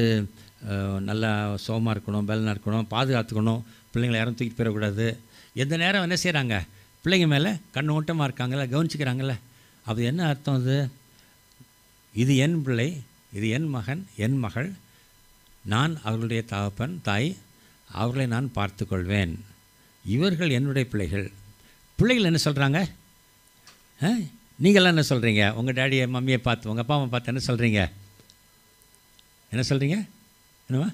நல்லா சோமாக இருக்கணும் பலனாக இருக்கணும் பாதுகாத்துக்கணும் பிள்ளைங்களை யாரும் தூக்கிட்டு போயிடக்கூடாது எந்த நேரம் என்ன செய்கிறாங்க பிள்ளைங்க மேலே கண்ணு ஓட்டமாக இருக்காங்களா கவனிச்சிக்கிறாங்களே அது என்ன அர்த்தம் அது இது என் பிள்ளை இது என் மகன் என் மகள் நான் அவர்களுடைய தகப்பன் தாய் அவர்களை நான் பார்த்து கொள்வேன் இவர்கள் என்னுடைய பிள்ளைகள் பிள்ளைகள் என்ன சொல்கிறாங்க நீங்களாம் என்ன சொல்கிறீங்க உங்கள் டேடியை மம்மியை பார்த்து உங்கள் அப்பா அம்மா பார்த்து என்ன சொல்கிறீங்க என்ன சொல்கிறீங்க என்னவா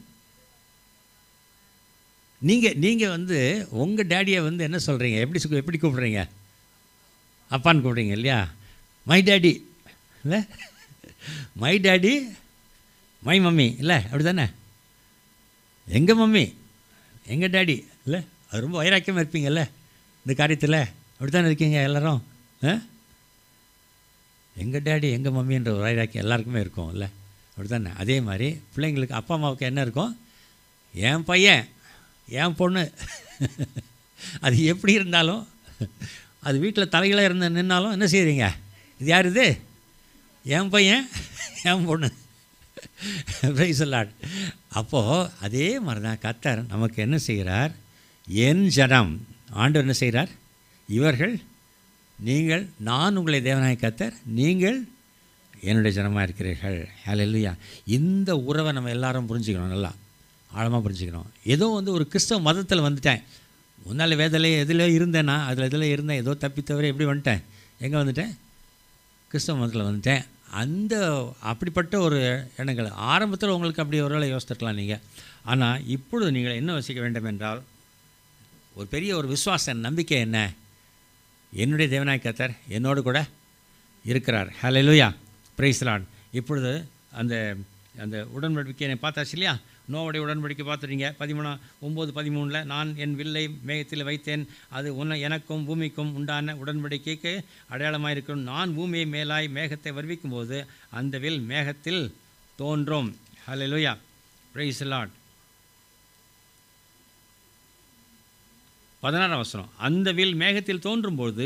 நீங்கள் நீங்கள் வந்து உங்கள் டேடியை வந்து என்ன சொல்கிறீங்க எப்படி எப்படி கூப்பிட்றீங்க அப்பான்னு கூப்பிடுறீங்க இல்லையா மை டேடி இல்லை மை டேடி மை மம்மி இல்லை அப்படி தானே எங்கள் மம்மி எங்கள் டேடி இல்லை அது ரொம்ப வைராக்கியமாக இருப்பீங்கல்ல இந்த காரியத்தில் அப்படி தானே இருக்கீங்க எல்லோரும் ஆ எங்கள் டேடி எங்கள் மம்மின்ற ஒரு வைராக்கியம் எல்லாருக்குமே இருக்கும் இல்லை அப்படி தானே அதே மாதிரி பிள்ளைங்களுக்கு அப்பா அம்மாவுக்கு என்ன இருக்கும் என் பையன் என் பொண்ணு அது எப்படி இருந்தாலும் அது வீட்டில் தலைகளாக இருந்து நின்னாலும் என்ன செய்கிறீங்க இது யார் இது என் பையன் என் பொண்ணு பிரைஸ் அப்போது அதே மாதிரி தான் கத்தர் நமக்கு என்ன செய்கிறார் என் ஜனம் ஆண்டு என்ன செய்கிறார் இவர்கள் நீங்கள் நான் உங்களை தேவனாய் கத்தர் நீங்கள் என்னுடைய ஜனமாக இருக்கிறீர்கள் ஹேல இல்லையா இந்த உறவை நம்ம எல்லாரும் புரிஞ்சுக்கணும் நல்லா ஆழமாக புரிஞ்சுக்கணும் ஏதோ வந்து ஒரு கிறிஸ்தவ மதத்தில் வந்துட்டேன் முன்னால் வேதலையே எதில் இருந்தேன்னா அதில் இதில் இருந்தேன் ஏதோ தப்பித்தவரை எப்படி வந்துட்டேன் எங்கே வந்துட்டேன் கிறிஸ்தவ மதத்தில் வந்துட்டேன் அந்த அப்படிப்பட்ட ஒரு எண்ணங்கள் ஆரம்பத்தில் உங்களுக்கு அப்படி ஒரு வேலை யோசித்துக்கலாம் நீங்கள் ஆனால் இப்பொழுது நீங்கள் என்ன யோசிக்க வேண்டும் என்றால் ஒரு பெரிய ஒரு விஸ்வாச நம்பிக்கை என்ன என்னுடைய தேவநாய கத்தர் என்னோடு கூட இருக்கிறார் ஹலோ லூயா பிரைஸ்லான் இப்பொழுது அந்த அந்த உடன்படிக்கை என்னை பார்த்தாச்சு இல்லையா நோவுடைய உடன்படிக்கை பார்த்துட்டீங்க பதிமூணா ஒம்பது பதிமூணில் நான் என் வில்லை மேகத்தில் வைத்தேன் அது உன்னை எனக்கும் பூமிக்கும் உண்டான உடன்படிக்கைக்கு அடையாளமாக இருக்கணும் நான் பூமியை மேலாய் மேகத்தை வருவிக்கும் போது அந்த வில் மேகத்தில் தோன்றும் ஹலோ லூயா ப்ரைஸ் லாட் பதினாறாம் வசனம் அந்த வில் மேகத்தில் தோன்றும்போது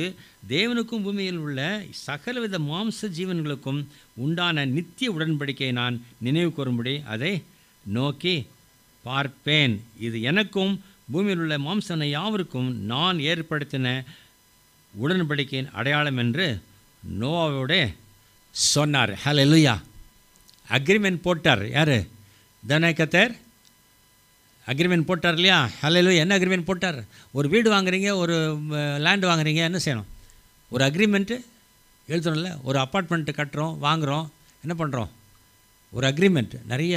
தேவனுக்கும் பூமியில் உள்ள சகலவித மாம்ச ஜீவன்களுக்கும் உண்டான நித்திய உடன்படிக்கையை நான் நினைவு கூறும்படி அதை நோக்கி பார்ப்பேன் இது எனக்கும் பூமியில் உள்ள மாம்சனை யாவருக்கும் நான் ஏற்படுத்தின உடன்படிக்கையின் அடையாளம் என்று நோவாவோட சொன்னார் ஹலோ இல்லையா அக்ரிமெண்ட் போட்டார் யார் தனக்கத்தர் அக்ரிமெண்ட் போட்டார் இல்லையா ஹலோ என்ன அக்ரிமெண்ட் போட்டார் ஒரு வீடு வாங்குறீங்க ஒரு லேண்டு வாங்குறீங்க என்ன செய்யணும் ஒரு அக்ரிமெண்ட்டு எழுதணும்ல ஒரு அப்பார்ட்மெண்ட்டு கட்டுறோம் வாங்குகிறோம் என்ன பண்ணுறோம் ஒரு அக்ரிமெண்ட் நிறைய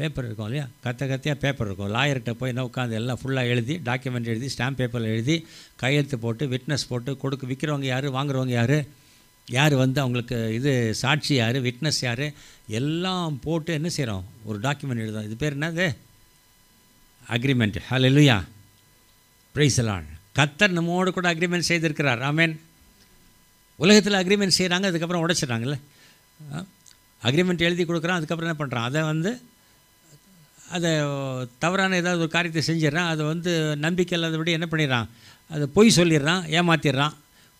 பேப்பர் இருக்கும் இல்லையா கத்த கத்தையாக பேப்பர் இருக்கும் லாயர்கிட்ட போய் என்ன உட்காந்து எல்லாம் ஃபுல்லாக எழுதி டாக்குமெண்ட் எழுதி ஸ்டாம்ப் பேப்பரில் எழுதி கையெழுத்து போட்டு விட்னஸ் போட்டு கொடுக்க விற்கிறவங்க யார் வாங்குறவங்க யார் யார் வந்து அவங்களுக்கு இது சாட்சி யார் விட்னஸ் யார் எல்லாம் போட்டு என்ன செய்கிறோம் ஒரு டாக்குமெண்ட் எழுதும் இது பேர் என்னது அக்ரிமெண்ட் ஹலோ இல்லையா பிரைஸ்லான் கத்தர் நம்மோடு கூட அக்ரிமெண்ட் செய்திருக்கிறார் ஆமேன் உலகத்தில் அக்ரிமெண்ட் செய்கிறாங்க அதுக்கப்புறம் உடைச்சிட்றாங்கல்ல அக்ரிமெண்ட் எழுதி கொடுக்குறான் அதுக்கப்புறம் என்ன பண்ணுறான் அதை வந்து அதை தவறான ஏதாவது ஒரு காரியத்தை செஞ்சிடறான் அதை வந்து நம்பிக்கை இல்லாதபடி என்ன பண்ணிடுறான் அதை பொய் சொல்லிடுறான் ஏமாற்றிடுறான்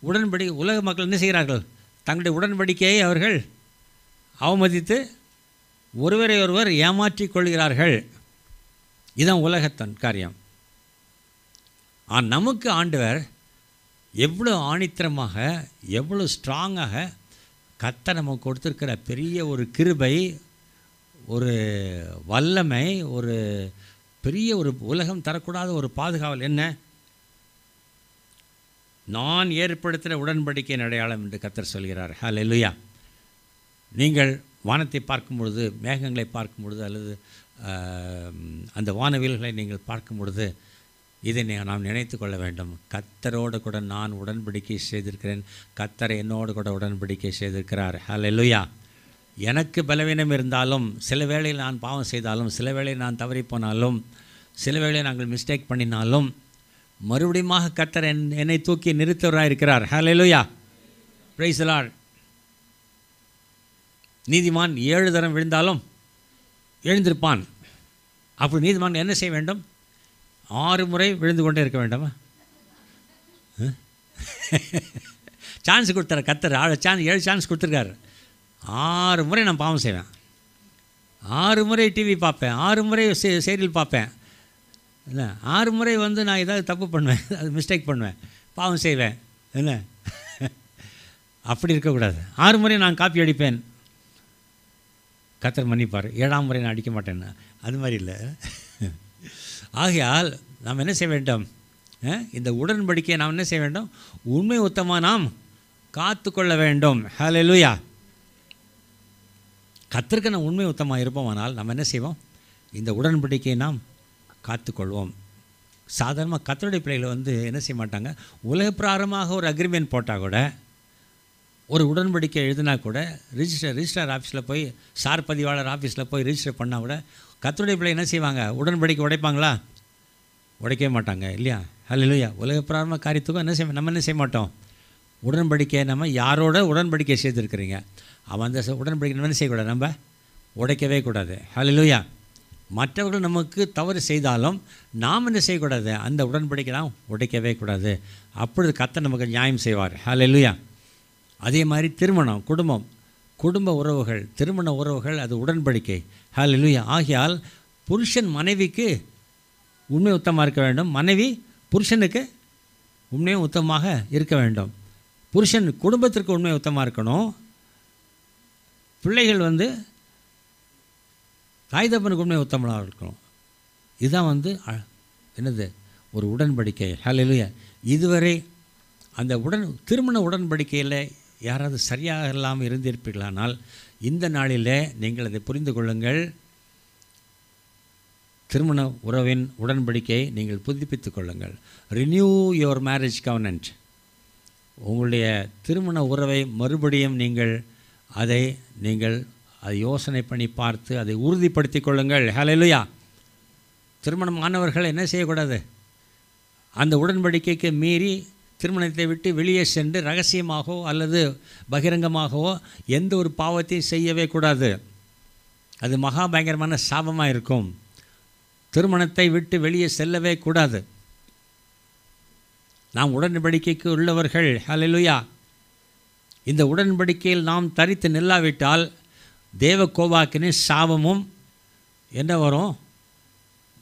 உடன்படி உலக மக்கள் என்ன செய்கிறார்கள் தங்களுடைய உடன்படிக்கையை அவர்கள் அவமதித்து ஒருவரை ஒருவர் ஏமாற்றிக் கொள்கிறார்கள் இதுதான் உலகத்தன் காரியம் ஆனால் நமக்கு ஆண்டவர் எவ்வளோ ஆணித்திரமாக எவ்வளோ ஸ்ட்ராங்காக கத்தை நம்ம கொடுத்துருக்கிற பெரிய ஒரு கிருபை ஒரு வல்லமை ஒரு பெரிய ஒரு உலகம் தரக்கூடாத ஒரு பாதுகாவல் என்ன நான் ஏற்படுத்தின உடன்படிக்கையின் அடையாளம் என்று கத்தர் சொல்கிறார் ஹால் இல்லையா நீங்கள் வானத்தை பார்க்கும் பொழுது மேகங்களை பார்க்கும் பொழுது அல்லது அந்த வானவியல்களை நீங்கள் பார்க்கும் பொழுது இதை நாம் நினைத்து கொள்ள வேண்டும் கத்தரோடு கூட நான் உடன்படிக்கை செய்திருக்கிறேன் கத்தரை என்னோடு கூட உடன்படிக்கை செய்திருக்கிறார் ஹால் இல்லையா எனக்கு பலவீனம் இருந்தாலும் சில வேளையில் நான் பாவம் செய்தாலும் சில வேளையில் நான் தவறி போனாலும் சில வேளையில் நாங்கள் மிஸ்டேக் பண்ணினாலும் மறுபடியும் கத்தர் என் என்னை தூக்கி நிறுத்தவராக இருக்கிறார் ஹலெலுயா பிரைசலார் நீதிமான் ஏழு தரம் விழுந்தாலும் எழுந்திருப்பான் அப்படி நீதிமான் என்ன செய்ய வேண்டும் ஆறு முறை விழுந்து கொண்டே இருக்க வேண்டாமா சான்ஸ் <laughs> கொடுத்தார் கத்தர் ஆறு சான்ஸ் ஏழு சான்ஸ் கொடுத்துருக்காரு ஆறு முறை நான் பாவம் செய்வேன் ஆறு முறை டிவி பார்ப்பேன் ஆறு முறை சே சீரியல் பார்ப்பேன் இல்லை ஆறு முறை வந்து நான் ஏதாவது தப்பு பண்ணுவேன் <laughs> அது மிஸ்டேக் பண்ணுவேன் பாவம் செய்வேன் இல்லை <laughs> அப்படி இருக்கக்கூடாது ஆறு முறை நான் காப்பி அடிப்பேன் கத்தர் மன்னிப்பார் ஏழாம் முறை நான் அடிக்க மாட்டேன் அது மாதிரி இல்லை <laughs> ஆகையால் நாம் என்ன செய்ய வேண்டும் இந்த உடன்படிக்கையை நாம் என்ன செய்ய வேண்டும் உண்மை உத்தமாக நாம் காத்து கொள்ள வேண்டும் ஹலோ லூயா கத்திருக்க நான் உண்மை உத்தமாக இருப்போமானால் நம்ம என்ன செய்வோம் இந்த உடன்படிக்கையை நாம் காத்துக்கொள்வோம் சாதாரணமாக கத்தருடைய பிள்ளைகளை வந்து என்ன செய்ய மாட்டாங்க உலக பிராரமாக ஒரு அக்ரிமெண்ட் போட்டால் கூட ஒரு உடன்படிக்கை எழுதினா கூட ரிஜிஸ்டர் ரிஜிஸ்டர் ஆஃபீஸில் போய் சார் பதிவாளர் ஆஃபீஸில் போய் ரிஜிஸ்டர் பண்ணால் கூட கத்தருடைய பிள்ளை என்ன செய்வாங்க உடன்படிக்கை உடைப்பாங்களா உடைக்கவே மாட்டாங்க இல்லையா இல்லையா உலக பிராரம காரியத்துக்கும் என்ன செய்வோம் நம்ம என்ன செய்ய மாட்டோம் உடன்படிக்கை நம்ம யாரோட உடன்படிக்கை செய்திருக்கிறீங்க அவன் அந்த உடன்படிக்கை என்ன செய்யக்கூடாது நம்ம உடைக்கவே கூடாது ஹலலூயா மற்றவர்கள் நமக்கு தவறு செய்தாலும் நாம் என்ன செய்யக்கூடாது அந்த உடன்படிக்கை நாம் உடைக்கவே கூடாது அப்பொழுது கத்தை நமக்கு நியாயம் செய்வார் லூயா அதே மாதிரி திருமணம் குடும்பம் குடும்ப உறவுகள் திருமண உறவுகள் அது உடன்படிக்கை ஹலலூயா ஆகியால் புருஷன் மனைவிக்கு உண்மை உத்தமாக இருக்க வேண்டும் மனைவி புருஷனுக்கு உண்மையும் உத்தமாக இருக்க வேண்டும் புருஷன் குடும்பத்திற்கு உண்மை உத்தமாக இருக்கணும் பிள்ளைகள் வந்து தாய் தப்பனுக்கு உண்மை உத்தமனாக இருக்கணும் இதுதான் வந்து என்னது ஒரு உடன்படிக்கை ஹலெலுயா இதுவரை அந்த உடன் திருமண உடன்படிக்கையில் யாராவது சரியாக இல்லாமல் இருந்திருப்பீர்களானால் இந்த நாளில் நீங்கள் அதை புரிந்து கொள்ளுங்கள் திருமண உறவின் உடன்படிக்கையை நீங்கள் புதுப்பித்துக் கொள்ளுங்கள் ரினியூ யுவர் மேரேஜ் கவர்னன்ட் உங்களுடைய திருமண உறவை மறுபடியும் நீங்கள் அதை நீங்கள் அதை யோசனை பண்ணி பார்த்து அதை உறுதிப்படுத்தி கொள்ளுங்கள் ஹலையிலையா திருமணம் ஆனவர்கள் என்ன செய்யக்கூடாது அந்த உடன்படிக்கைக்கு மீறி திருமணத்தை விட்டு வெளியே சென்று ரகசியமாகவோ அல்லது பகிரங்கமாகவோ எந்த ஒரு பாவத்தையும் செய்யவே கூடாது அது மகா பயங்கரமான சாபமாக இருக்கும் திருமணத்தை விட்டு வெளியே செல்லவே கூடாது நாம் உடன்படிக்கைக்கு உள்ளவர்கள் ஹலலுயா இந்த உடன்படிக்கையில் நாம் தரித்து நில்லாவிட்டால் தேவ கோபாக்கினை சாபமும் என்ன வரும்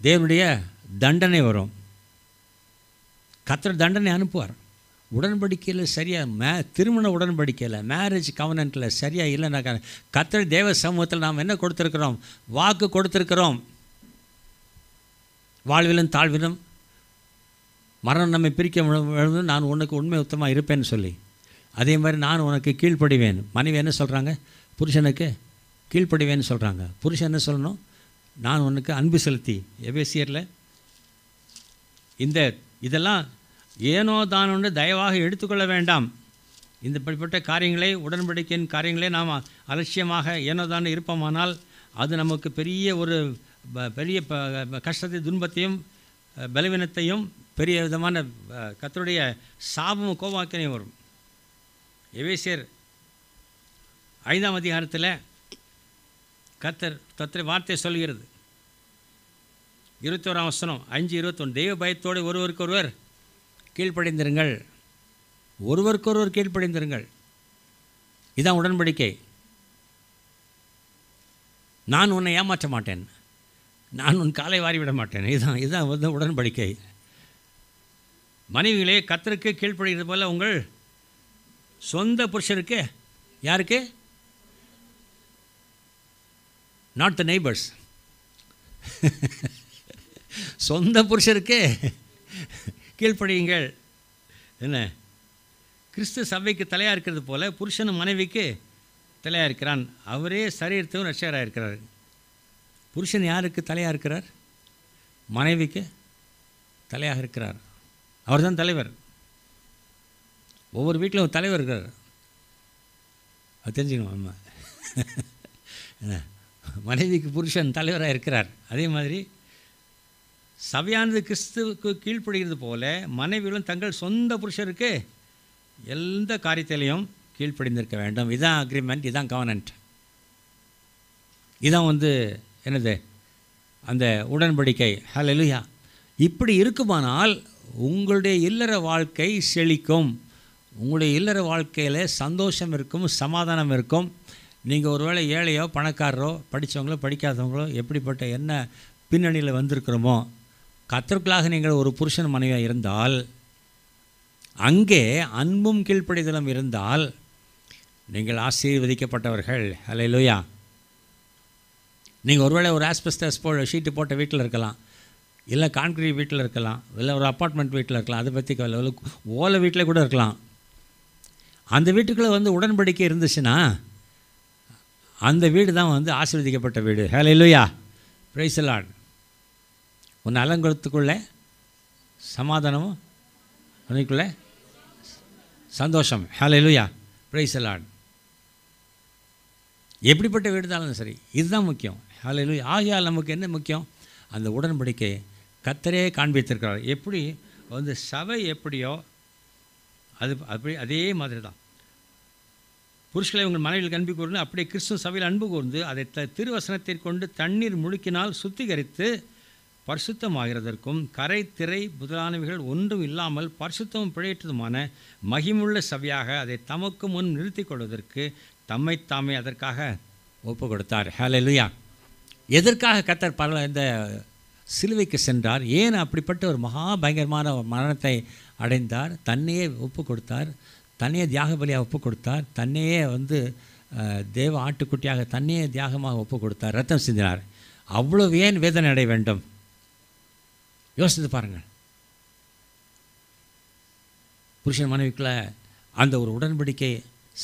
தேவனுடைய தண்டனை வரும் கத்திர தண்டனை அனுப்புவார் உடன்படிக்கையில் சரியாக மே திருமண உடன்படிக்கையில் மேரேஜ் கவனண்ட்டில் சரியாக இல்லைனாக்கா கத்திர தேவ சமூகத்தில் நாம் என்ன கொடுத்துருக்குறோம் வாக்கு கொடுத்துருக்குறோம் வாழ்விலும் தாழ்விலும் மரணம் நம்மை பிரிக்க நான் உனக்கு உண்மை உத்தமாக இருப்பேன்னு சொல்லி அதே மாதிரி நான் உனக்கு கீழ்ப்படிவேன் மனைவி என்ன சொல்கிறாங்க புருஷனுக்கு கீழ்ப்படிவேன்னு சொல்கிறாங்க புருஷன் என்ன சொல்லணும் நான் உனக்கு அன்பு செலுத்தி எபேசியரில் இந்த இதெல்லாம் ஏனோ ஒன்று தயவாக எடுத்துக்கொள்ள வேண்டாம் இந்த இப்படிப்பட்ட காரியங்களை உடன்படிக்கையின் காரியங்களை நாம் அலட்சியமாக ஏனோ தான் இருப்போமானால் அது நமக்கு பெரிய ஒரு பெரிய கஷ்டத்தை துன்பத்தையும் பலவீனத்தையும் பெரிய விதமான கத்தருடைய சாபமும் கோவாக்கினையும் வரும் எவேசியர் ஐந்தாம் அதிகாரத்தில் கத்தர் தத்திர வார்த்தை சொல்கிறது இருபத்தோராம் வசனம் அஞ்சு இருபத்தொன்று தெய்வ பயத்தோடு ஒருவருக்கொருவர் கீழ்ப்படைந்திருங்கள் ஒருவருக்கொருவர் கீழ்ப்படைந்திருங்கள் இதான் உடன்படிக்கை நான் உன்னை ஏமாற்ற மாட்டேன் நான் உன் காலை வாரிவிட மாட்டேன் இதுதான் இதுதான் வந்து உடன்படிக்கை மனைவிகளே கத்தருக்கு கீழ்ப்படுகிறது போல் உங்கள் சொந்த புருஷருக்கு யாருக்கு நாட் த நெய்பர்ஸ் சொந்த புருஷருக்கு கீழ்ப்படியுங்கள் என்ன கிறிஸ்து சபைக்கு தலையாக இருக்கிறது போல் புருஷனும் மனைவிக்கு தலையாக இருக்கிறான் அவரே சரீரத்தையும் ரஷ்யராக இருக்கிறார் புருஷன் யாருக்கு தலையாக இருக்கிறார் மனைவிக்கு தலையாக இருக்கிறார் அவர் தான் தலைவர் ஒவ்வொரு வீட்டில் ஒரு தலைவர் இருக்கார் அது தெரிஞ்சுக்கணும் அம்மா மனைவிக்கு புருஷன் தலைவராக இருக்கிறார் அதே மாதிரி சபையானது கிறிஸ்துவுக்கு கீழ்ப்படுகிறது போல மனைவிகளும் தங்கள் சொந்த புருஷருக்கு எந்த காரியத்திலையும் கீழ்ப்படிந்திருக்க வேண்டும் இதான் அக்ரிமெண்ட் இதான் கவர்னன்ட் இதான் வந்து என்னது அந்த உடன்படிக்கை ஹலலுயா இப்படி இருக்குமானால் உங்களுடைய இல்லற வாழ்க்கை செழிக்கும் உங்களுடைய இல்லற வாழ்க்கையில் சந்தோஷம் இருக்கும் சமாதானம் இருக்கும் நீங்கள் ஒருவேளை ஏழையோ பணக்காரரோ படித்தவங்களோ படிக்காதவங்களோ எப்படிப்பட்ட என்ன பின்னணியில் வந்திருக்கிறோமோ கத்தற்குள்ளாக நீங்கள் ஒரு புருஷன் மனைவியாக இருந்தால் அங்கே அன்பும் கீழ்ப்படிதலும் இருந்தால் நீங்கள் ஆசீர்வதிக்கப்பட்டவர்கள் அல்ல லோயா நீங்கள் ஒருவேளை ஒரு ஆஸ்பெஸ்டஸ் போ ஷீட்டு போட்ட வீட்டில் இருக்கலாம் இல்லை கான்கிரீட் வீட்டில் இருக்கலாம் இல்லை ஒரு அப்பார்ட்மெண்ட் வீட்டில் இருக்கலாம் அதை பற்றி ஓலை வீட்டில் கூட இருக்கலாம் அந்த வீட்டுக்குள்ளே வந்து உடன்படிக்கை இருந்துச்சுன்னா அந்த வீடு தான் வந்து ஆசீர்வதிக்கப்பட்ட வீடு ஹேல இல்லையா பிரைசலான் உன் அலங்குறதுக்குள்ளே சமாதானமும் அதுக்குள்ளே சந்தோஷம் ஹேல இல்லையா பிரைசலான் எப்படிப்பட்ட வீடு இருந்தாலும் சரி இதுதான் முக்கியம் ஹேல இல்லையா ஆகியால் நமக்கு என்ன முக்கியம் அந்த உடன்படிக்கை கத்தரே காண்பித்திருக்கிறார் எப்படி வந்து சபை எப்படியோ அது அப்படி அதே மாதிரி தான் புருஷ்களை உங்கள் மனைவியில் அன்பு கூர்ந்து அப்படியே கிறிஸ்துவ சபையில் அன்பு கூர்ந்து அதை த திருவசனத்தை கொண்டு தண்ணீர் முழுக்கினால் சுத்திகரித்து பரிசுத்தமாகிறதற்கும் கரை திரை முதலானவைகள் ஒன்றும் இல்லாமல் பரிசுத்தமும் பிழையற்றதுமான மகிமுள்ள சபையாக அதை தமக்கு முன் நிறுத்தி கொள்வதற்கு தம்மை தாமே அதற்காக ஒப்பு கொடுத்தார் ஹலே லுயா எதற்காக கத்தர் பல இந்த சிலுவைக்கு சென்றார் ஏன் அப்படிப்பட்ட ஒரு மகா பயங்கரமான மரணத்தை அடைந்தார் தன்னையே ஒப்பு கொடுத்தார் தன்னையே தியாக பலியாக ஒப்பு கொடுத்தார் தன்னையே வந்து தேவ ஆட்டுக்குட்டியாக தன்னையே தியாகமாக ஒப்பு கொடுத்தார் ரத்தம் சிந்தினார் அவ்வளோ ஏன் வேதனை அடைய வேண்டும் யோசித்து பாருங்கள் புருஷன் மனைவிக்குள்ள அந்த ஒரு உடன்படிக்கை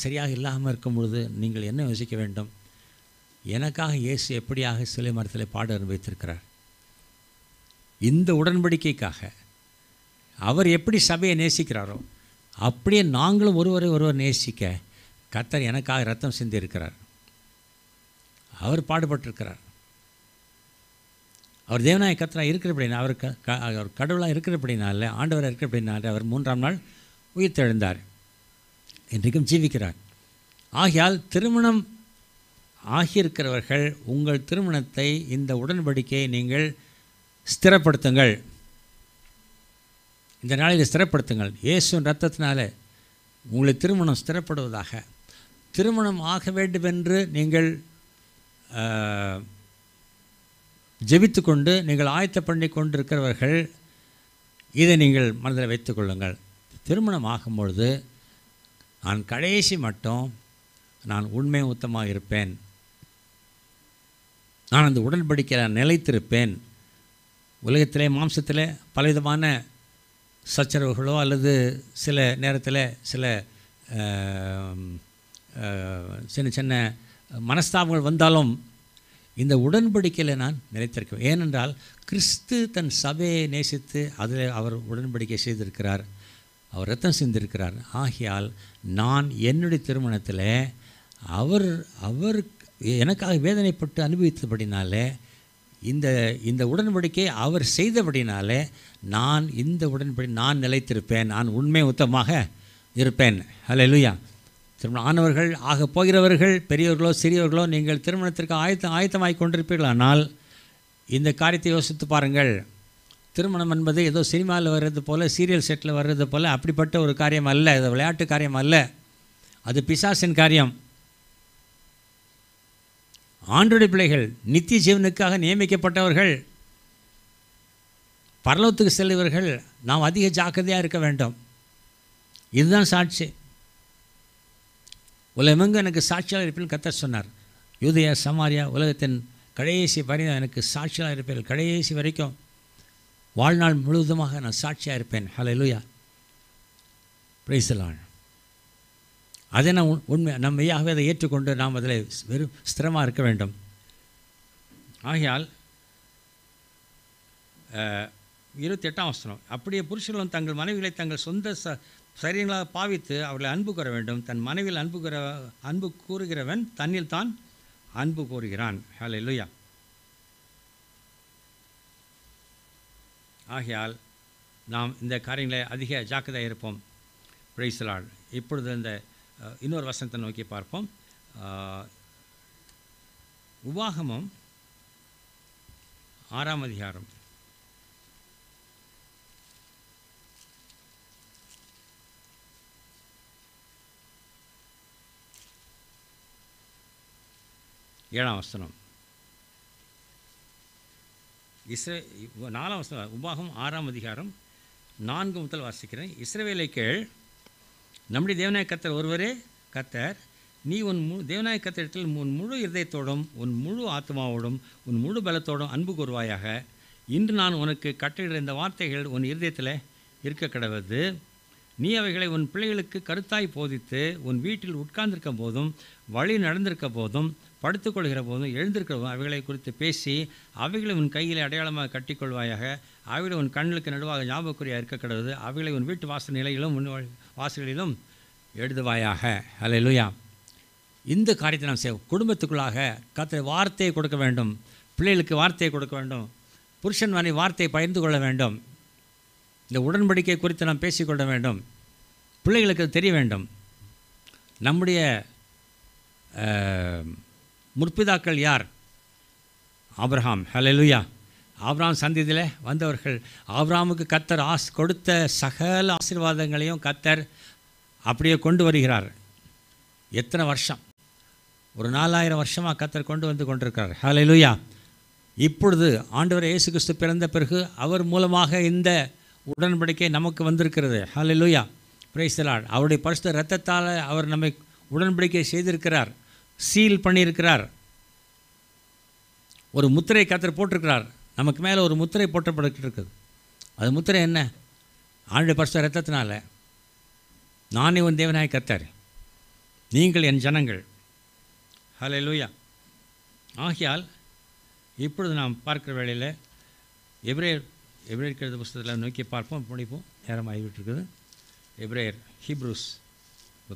சரியாக இல்லாமல் இருக்கும் பொழுது நீங்கள் என்ன யோசிக்க வேண்டும் எனக்காக இயேசு எப்படியாக சிலை மரத்தில் பாட அனுபவித்திருக்கிறார் இந்த உடன்படிக்கைக்காக அவர் எப்படி சபையை நேசிக்கிறாரோ அப்படியே நாங்களும் ஒருவரை ஒருவர் நேசிக்க கத்தர் எனக்காக ரத்தம் சிந்தியிருக்கிறார் அவர் பாடுபட்டிருக்கிறார் அவர் தேவநாய கத்தராக அப்படின்னா அவர் க அவர் கடவுளாக இருக்கிறபடினால ஆண்டவராக இருக்கிறபடினால அவர் மூன்றாம் நாள் உயிர் தெழுந்தார் இன்றைக்கும் ஜீவிக்கிறார் ஆகையால் திருமணம் ஆகியிருக்கிறவர்கள் உங்கள் திருமணத்தை இந்த உடன்படிக்கையை நீங்கள் ஸ்திரப்படுத்துங்கள் இந்த நாளில் ஸ்திரப்படுத்துங்கள் இயேசுவின் ரத்தத்தினால உங்களை திருமணம் ஸ்திரப்படுவதாக திருமணம் ஆக வேண்டுமென்று நீங்கள் ஜெபித்து கொண்டு நீங்கள் ஆயத்த பண்ணி கொண்டிருக்கிறவர்கள் இதை நீங்கள் மனதில் வைத்துக்கொள்ளுங்கள் திருமணம் ஆகும்பொழுது நான் கடைசி மட்டும் நான் உண்மை உத்தமாக இருப்பேன் நான் அந்த உடன்படிக்கையில் நிலைத்திருப்பேன் உலகத்திலே மாம்சத்தில் பலவிதமான சச்சரவுகளோ அல்லது சில நேரத்தில் சில சின்ன சின்ன மனஸ்தாபங்கள் வந்தாலும் இந்த உடன்படிக்கையில் நான் நிலைத்திருக்கேன் ஏனென்றால் கிறிஸ்து தன் சபையை நேசித்து அதில் அவர் உடன்படிக்கை செய்திருக்கிறார் அவர் ரத்தம் சிந்திருக்கிறார் ஆகையால் நான் என்னுடைய திருமணத்தில் அவர் அவர் எனக்காக வேதனைப்பட்டு அனுபவித்தபடினாலே இந்த இந்த உடன்படிக்கை அவர் செய்தபடினாலே நான் இந்த உடன்படி நான் நிலைத்திருப்பேன் நான் உண்மை உத்தமாக இருப்பேன் ஹலோ லூயா திருமணம் ஆனவர்கள் ஆகப் போகிறவர்கள் பெரியவர்களோ சிறியவர்களோ நீங்கள் திருமணத்திற்கு ஆயத்த ஆயத்தமாய் கொண்டிருப்பீர்களானால் இந்த காரியத்தை யோசித்து பாருங்கள் திருமணம் என்பது ஏதோ சினிமாவில் வர்றது போல் சீரியல் செட்டில் வர்றது போல் அப்படிப்பட்ட ஒரு காரியம் அல்ல இது விளையாட்டு காரியம் அல்ல அது பிசாசின் காரியம் ஆண்டுடைய பிள்ளைகள் நித்திய ஜீவனுக்காக நியமிக்கப்பட்டவர்கள் பரலோத்துக்கு செல்லுவர்கள் நாம் அதிக ஜாக்கிரதையாக இருக்க வேண்டும் இதுதான் சாட்சி உலகமெங்கு எனக்கு சாட்சியாக இருப்பேன் கத்த சொன்னார் யூதயா சமாரியா உலகத்தின் கடைசி வரையும் எனக்கு சாட்சியாக இருப்பேன் கடைசி வரைக்கும் வாழ்நாள் முழுவதுமாக நான் சாட்சியாக இருப்பேன் ஹலோ லூயா பிரைசலான் அதை நாம் உண்மை நம்மையாகவே அதை ஏற்றுக்கொண்டு நாம் அதில் வெறும் ஸ்திரமாக இருக்க வேண்டும் ஆகையால் இருபத்தி எட்டாம் வசனம் அப்படியே புருஷர்களும் தங்கள் மனைவிகளை தங்கள் சொந்த ச சரீரங்களாக பாவித்து அவர்களை அன்பு கூற வேண்டும் தன் மனைவியில் அன்பு கூற அன்பு கூறுகிறவன் தன்னில் தான் அன்பு கூறுகிறான் ஹலோ இல்லையா ஆகையால் நாம் இந்த காரியங்களை அதிக ஜாக்கிரதையாக இருப்போம் பிரைசலால் இப்பொழுது இந்த இன்னொரு வசனத்தை நோக்கி பார்ப்போம் உபாகமம் ஆறாம் அதிகாரம் ஏழாம் வசனம் இஸ்ரே நாலாம் வசனம் உபாகம் ஆறாம் அதிகாரம் நான்கு முதல் வாசிக்கிறேன் இஸ்ரேவேலை கேள் நம்முடைய தேவநாயக கத்தர் ஒருவரே கத்தர் நீ உன் முழு தேவநாய கத்திரத்தில் உன் முழு இருதயத்தோடும் உன் முழு ஆத்மாவோடும் உன் முழு பலத்தோடும் அன்பு கூறுவாயாக இன்று நான் உனக்கு கட்டிடுற இந்த வார்த்தைகள் உன் இருதயத்தில் இருக்க கிடவது நீ அவைகளை உன் பிள்ளைகளுக்கு கருத்தாய் போதித்து உன் வீட்டில் உட்கார்ந்திருக்கும் போதும் வழி நடந்திருக்க போதும் படுத்துக்கொள்கிற போதும் எழுந்திருக்கிற போதும் அவைகளை குறித்து பேசி அவைகளை உன் கையில் அடையாளமாக கட்டிக்கொள்வாயாக அவைகளை உன் கண்ணுக்கு நடுவாக ஞாபகக்குறியாக இருக்க கிடவது அவைகளை உன் வீட்டு வாசல் நிலையிலும் உன் வாசல்களிலும் எழுதுவாயாக அலையிலுயா இந்த காரியத்தை நாம் செய்வோம் குடும்பத்துக்குள்ளாக கத்த வார்த்தையை கொடுக்க வேண்டும் பிள்ளைகளுக்கு வார்த்தையை கொடுக்க வேண்டும் புருஷன் மனை வார்த்தையை பகிர்ந்து கொள்ள வேண்டும் இந்த உடன்படிக்கை குறித்து நாம் பேசிக்கொள்ள வேண்டும் பிள்ளைகளுக்கு தெரிய வேண்டும் நம்முடைய முற்பிதாக்கள் யார் ஆப்ரஹாம் ஹலெலுயா ஆப்ராம் சந்திதியில் வந்தவர்கள் ஆப்ராமுக்கு கத்தர் ஆஸ் கொடுத்த சகல ஆசீர்வாதங்களையும் கத்தர் அப்படியே கொண்டு வருகிறார் எத்தனை வருஷம் ஒரு நாலாயிரம் வருஷமாக கத்தர் கொண்டு வந்து கொண்டிருக்கிறார் ஹலை லூயா இப்பொழுது ஆண்டவர் இயேசு கிறிஸ்து பிறந்த பிறகு அவர் மூலமாக இந்த உடன்படிக்கை நமக்கு வந்திருக்கிறது ஹலை லூயா பிரைசலாட் அவருடைய பரிசுத்த ரத்தத்தால் அவர் நம்மை உடன்படிக்கை செய்திருக்கிறார் சீல் பண்ணியிருக்கிறார் ஒரு முத்திரை கத்தர் போட்டிருக்கிறார் நமக்கு மேலே ஒரு முத்திரை போட்டப்பட்டு இருக்குது அது முத்திரை என்ன ஆண்டு பரிசு ரத்தத்தினால நானே உன் தேவனாய் கத்தார் நீங்கள் என் ஜனங்கள் ஹலே லூயா ஆகையால் இப்பொழுது நாம் பார்க்குற வேளையில் எப்ரேயர் எப்ரேயர் கழுத புஸ்தகத்தில் நோக்கி பார்ப்போம் முடிப்போம் நேரம் ஆகிவிட்டிருக்குது எப்ரேயர் ஹீப்ரூஸ்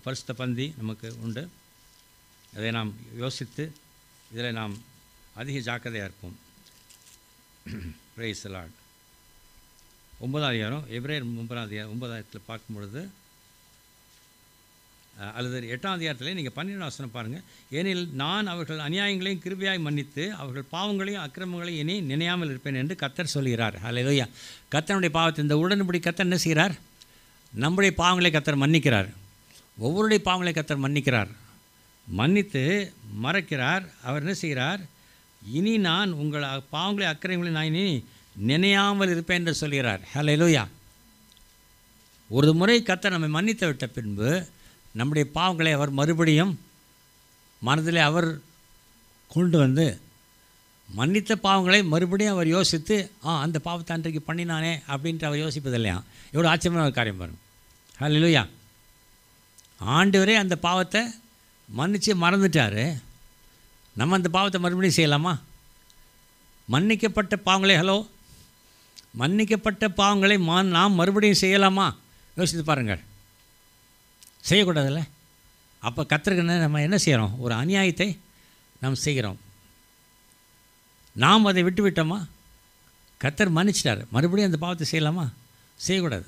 பரிசுத்த பந்தி நமக்கு உண்டு அதை நாம் யோசித்து இதில் நாம் அதிக ஜாக்கிரதையாக இருப்போம் பிரைஸ் <clears throat> லார்ட் ஒன்பதாம் அதிகாரம் எப்ரேர் ஒன்பதாம் அதிகாரம் ஒன்பதாயிரத்தில் பார்க்கும் பொழுது அல்லது எட்டாம் அதிகாரத்தில் நீங்கள் பன்னிரெண்டு வசனம் பாருங்கள் ஏனில் நான் அவர்கள் அநியாயங்களையும் கிருபியாய் மன்னித்து அவர்கள் பாவங்களையும் அக்கிரமங்களையும் இனி நினையாமல் இருப்பேன் என்று கத்தர் சொல்கிறார் அல்லையா கத்தனுடைய பாவத்தை இந்த உடன்படி கத்தர் என்ன செய்கிறார் நம்முடைய பாவங்களை கத்தர் மன்னிக்கிறார் ஒவ்வொருடைய பாவங்களை கத்தர் மன்னிக்கிறார் மன்னித்து மறைக்கிறார் அவர் என்ன செய்கிறார் இனி நான் உங்கள் பாவங்களை அக்கறைகளை நான் இனி நினையாமல் இருப்பேன் என்று சொல்கிறார் ஹலோ லூயா ஒரு முறை கத்தை நம்மை மன்னித்து விட்ட பின்பு நம்முடைய பாவங்களை அவர் மறுபடியும் மனதில் அவர் கொண்டு வந்து மன்னித்த பாவங்களை மறுபடியும் அவர் யோசித்து ஆ அந்த பாவத்தை அன்றைக்கு பண்ணினானே அப்படின்ட்டு அவர் யோசிப்பது இல்லையா எவ்வளோ ஆச்சரியமான ஒரு காரியம் பாருங்க ஹலோ லூயா ஆண்டு வரை அந்த பாவத்தை மன்னித்து மறந்துட்டார் நம்ம அந்த பாவத்தை மறுபடியும் செய்யலாமா மன்னிக்கப்பட்ட பாவங்களே ஹலோ மன்னிக்கப்பட்ட பாவங்களை மா நாம் மறுபடியும் செய்யலாமா யோசித்து பாருங்கள் செய்யக்கூடாதுல்ல அப்போ கத்திருக்கன நம்ம என்ன செய்கிறோம் ஒரு அநியாயத்தை நாம் செய்கிறோம் நாம் அதை விட்டு விட்டோமா கத்தர் மன்னிச்சிட்டார் மறுபடியும் அந்த பாவத்தை செய்யலாமா செய்யக்கூடாது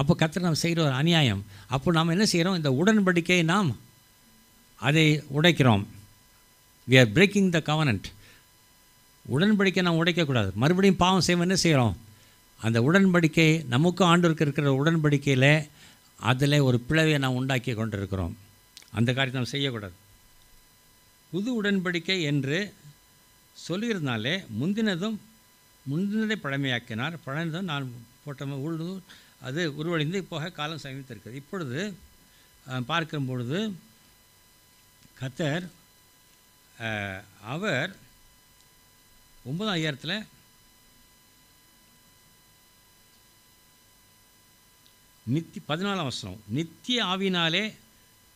அப்போ கத்தர் நாம் செய்கிற ஒரு அநியாயம் அப்போ நாம் என்ன செய்கிறோம் இந்த உடன்படிக்கையை நாம் அதை உடைக்கிறோம் we are breaking the covenant உடன்படிக்கை நாம் உடைக்கக்கூடாது மறுபடியும் பாவம் செய்வோம் என்ன செய்கிறோம் அந்த உடன்படிக்கை நமக்கும் ஆண்டோருக்கு இருக்கிற உடன்படிக்கையில் அதில் ஒரு பிளவை நாம் உண்டாக்கி கொண்டிருக்கிறோம் அந்த காரியத்தை நாம் செய்யக்கூடாது புது உடன்படிக்கை என்று சொல்லியிருந்தாலே முந்தினதும் முந்தினதை பழமையாக்கினார் பழனதும் நான் போட்ட உழுதும் அது உருவடைந்து போக காலம் சமீபத்திருக்கிறது இப்பொழுது பார்க்கும் பொழுது கத்தர் அவர் ஒன்பதாம் ஐயாயிரத்தில் நித்தி பதினாலாம் வருஷம் நித்திய ஆவினாலே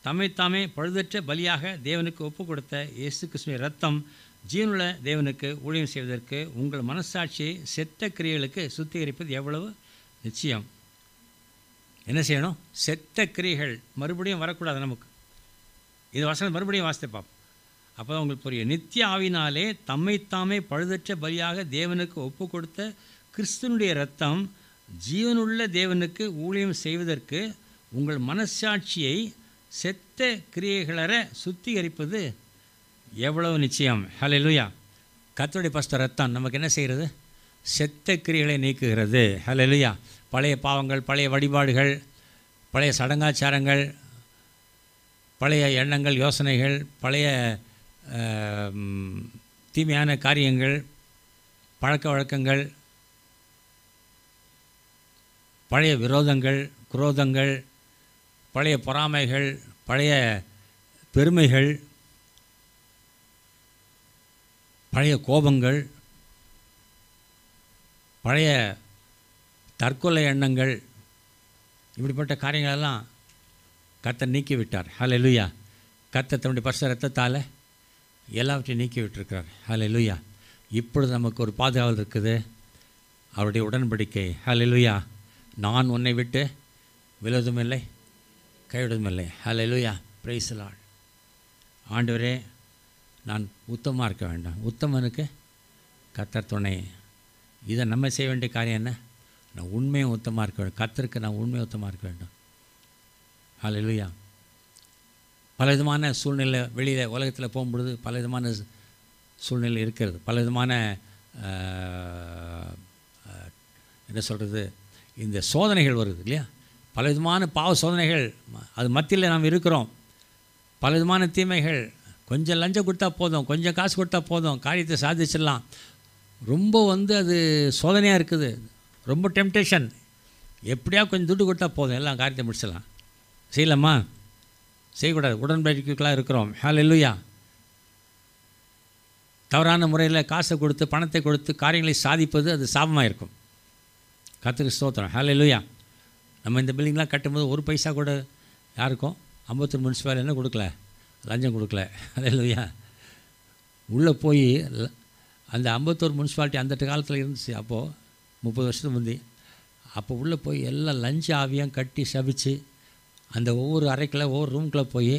தம்மைத்தாமே பழுதற்ற பலியாக தேவனுக்கு ஒப்புக் கொடுத்த இயேசு கிருஷ்ணன் ரத்தம் ஜீவனுள்ள தேவனுக்கு ஊழியம் செய்வதற்கு உங்கள் மனசாட்சியை செத்த கிரியைகளுக்கு சுத்திகரிப்பது எவ்வளவு நிச்சயம் என்ன செய்யணும் செத்த கிரியைகள் மறுபடியும் வரக்கூடாது நமக்கு இது வசனம் மறுபடியும் வாசித்து பார்ப்போம் அப்போ உங்களுக்கு புரியும் நித்திய ஆவினாலே தம்மைத்தாமே பழுதற்ற பலியாக தேவனுக்கு ஒப்பு கொடுத்த கிறிஸ்தனுடைய ரத்தம் ஜீவனுள்ள தேவனுக்கு ஊழியம் செய்வதற்கு உங்கள் மனசாட்சியை செத்த கிரியைகளர சுத்திகரிப்பது எவ்வளவு நிச்சயம் ஹலே லூயா கத்தோடைய பஸ்த ரத்தம் நமக்கு என்ன செய்கிறது செத்த கிரியைகளை நீக்குகிறது ஹலே லூயா பழைய பாவங்கள் பழைய வழிபாடுகள் பழைய சடங்காச்சாரங்கள் பழைய எண்ணங்கள் யோசனைகள் பழைய தீமையான காரியங்கள் பழக்க வழக்கங்கள் பழைய விரோதங்கள் குரோதங்கள் பழைய பொறாமைகள் பழைய பெருமைகள் பழைய கோபங்கள் பழைய தற்கொலை எண்ணங்கள் இப்படிப்பட்ட காரியங்களெல்லாம் கத்தை நீக்கிவிட்டார் ஹலோ இல்லையா கத்தை தன்னுடைய பர்ச ரத்தத்தால் எல்லாவற்றையும் நீக்கி விட்டுருக்கிறார் ஹலே லுயா இப்பொழுது நமக்கு ஒரு பாதுகாவல் இருக்குது அவருடைய உடன்படிக்கை ஹலே லுய்யா நான் உன்னை விட்டு விழுதும் இல்லை கைவிடுவதும் இல்லை ஹலே லூயா பிரைஸ்லாள் ஆண்டவரே நான் உத்தமாக இருக்க வேண்டாம் உத்தமனுக்கு கத்தர் துணை இதை நம்ம செய்ய வேண்டிய காரியம் என்ன நான் உண்மையும் உத்தமாக இருக்க வேண்டும் கத்தருக்கு நான் உண்மையை உத்தமாக இருக்க வேண்டும் ஹலே லுயா பல விதமான சூழ்நிலை வெளியில் உலகத்தில் போகும்பொழுது பல விதமான சூழ்நிலை இருக்கிறது பல விதமான என்ன சொல்கிறது இந்த சோதனைகள் வருது இல்லையா பல விதமான பாவ சோதனைகள் அது மத்தியில் நாம் இருக்கிறோம் பல விதமான தீமைகள் கொஞ்சம் லஞ்சம் கொடுத்தா போதும் கொஞ்சம் காசு கொடுத்தா போதும் காரியத்தை சாதிச்சிடலாம் ரொம்ப வந்து அது சோதனையாக இருக்குது ரொம்ப டெம்டேஷன் எப்படியா கொஞ்சம் துட்டு கொடுத்தா போதும் எல்லாம் காரியத்தை முடிச்சிடலாம் செய்யலாமா செய்யக்கூடாது உடன்படிக்கைக்குள்ளாக இருக்கிறோம் ஹால் இல்லையா தவறான முறையில் காசை கொடுத்து பணத்தை கொடுத்து காரியங்களை சாதிப்பது அது சாபமாக இருக்கும் கற்றுக்கு ஸ்தோத்திரம் ஹால் இல்லையா நம்ம இந்த பில்டிங்லாம் கட்டும்போது ஒரு பைசா கூட யாருக்கும் அம்பத்தூர் முனிசிபாலிட்டி என்ன கொடுக்கல லஞ்சம் கொடுக்கல அது இல்லையா உள்ளே போய் அந்த அம்பத்தூர் முனிசிபாலிட்டி அந்த காலத்தில் இருந்துச்சு அப்போது முப்பது வருஷத்துக்கு முந்தி அப்போ உள்ளே போய் எல்லாம் லஞ்ச ஆவியம் கட்டி சபித்து அந்த ஒவ்வொரு அறைக்குள்ளே ஒவ்வொரு ரூம்குள்ளே போய்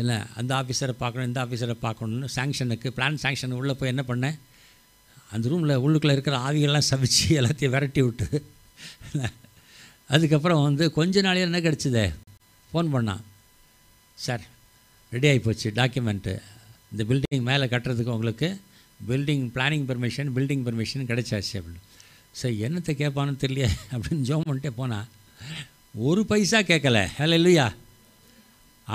இல்லை அந்த ஆஃபீஸரை பார்க்கணும் இந்த ஆஃபீஸரை பார்க்கணும்னு சாங்ஷனுக்கு பிளான் சாங்ஷன் உள்ளே போய் என்ன பண்ணேன் அந்த ரூமில் உள்ளுக்குள்ளே இருக்கிற ஆவிகள்லாம் சமைச்சு எல்லாத்தையும் விரட்டி விட்டு அதுக்கப்புறம் வந்து கொஞ்ச நாளே என்ன கிடச்சிது ஃபோன் பண்ணான் சார் ரெடி ஆகி போச்சு டாக்குமெண்ட்டு இந்த பில்டிங் மேலே கட்டுறதுக்கு உங்களுக்கு building planning permission building permission கிடைச்சாச்சு அப்படின்னு சார் என்னத்தை கேட்பான்னு தெரியல அப்படின்னு ஜோம் பண்ணிட்டே போனால் ஒரு பைசா கேட்கல ஹலோ இல்லையா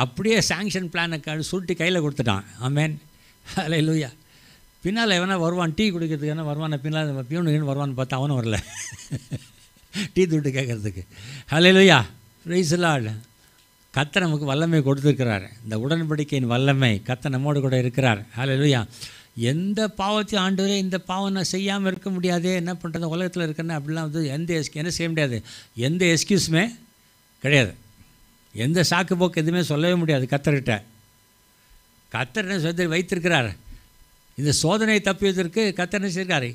அப்படியே சாங்ஷன் பிளானை சுருட்டி கையில் கொடுத்துட்டான் ஆமேன் ஹலோ இல்லையா பின்னால் எவனா வருவான் டீ குடிக்கிறதுக்கு என்ன வருவான் பின்னால் பியூனு வருவான்னு பார்த்தா அவனும் வரல <laughs> டீ துட்டு கேட்குறதுக்கு ஹலோ இல்லையா ரைஸ்லால் கத்த நமக்கு வல்லமை கொடுத்துருக்கிறார் இந்த உடன்படிக்கையின் வல்லமை கத்த நம்மோடு கூட இருக்கிறார் ஹலோ இல்லையா எந்த பாவத்தையும் ஆண்டவரே இந்த பாவம் நான் செய்யாமல் இருக்க முடியாதே என்ன பண்ணுறது உலகத்தில் இருக்கேன்னு அப்படிலாம் வந்து எந்த எஸ் என்ன செய்ய முடியாது எந்த எக்ஸ்கியூஸுமே கிடையாது எந்த சாக்கு போக்கு எதுவுமே சொல்லவே முடியாது கத்தர்கிட்ட கத்தர் சொல்லி வைத்திருக்கிறார் இந்த சோதனையை தப்பியதற்கு கத்தர் என்ன எஸ்கே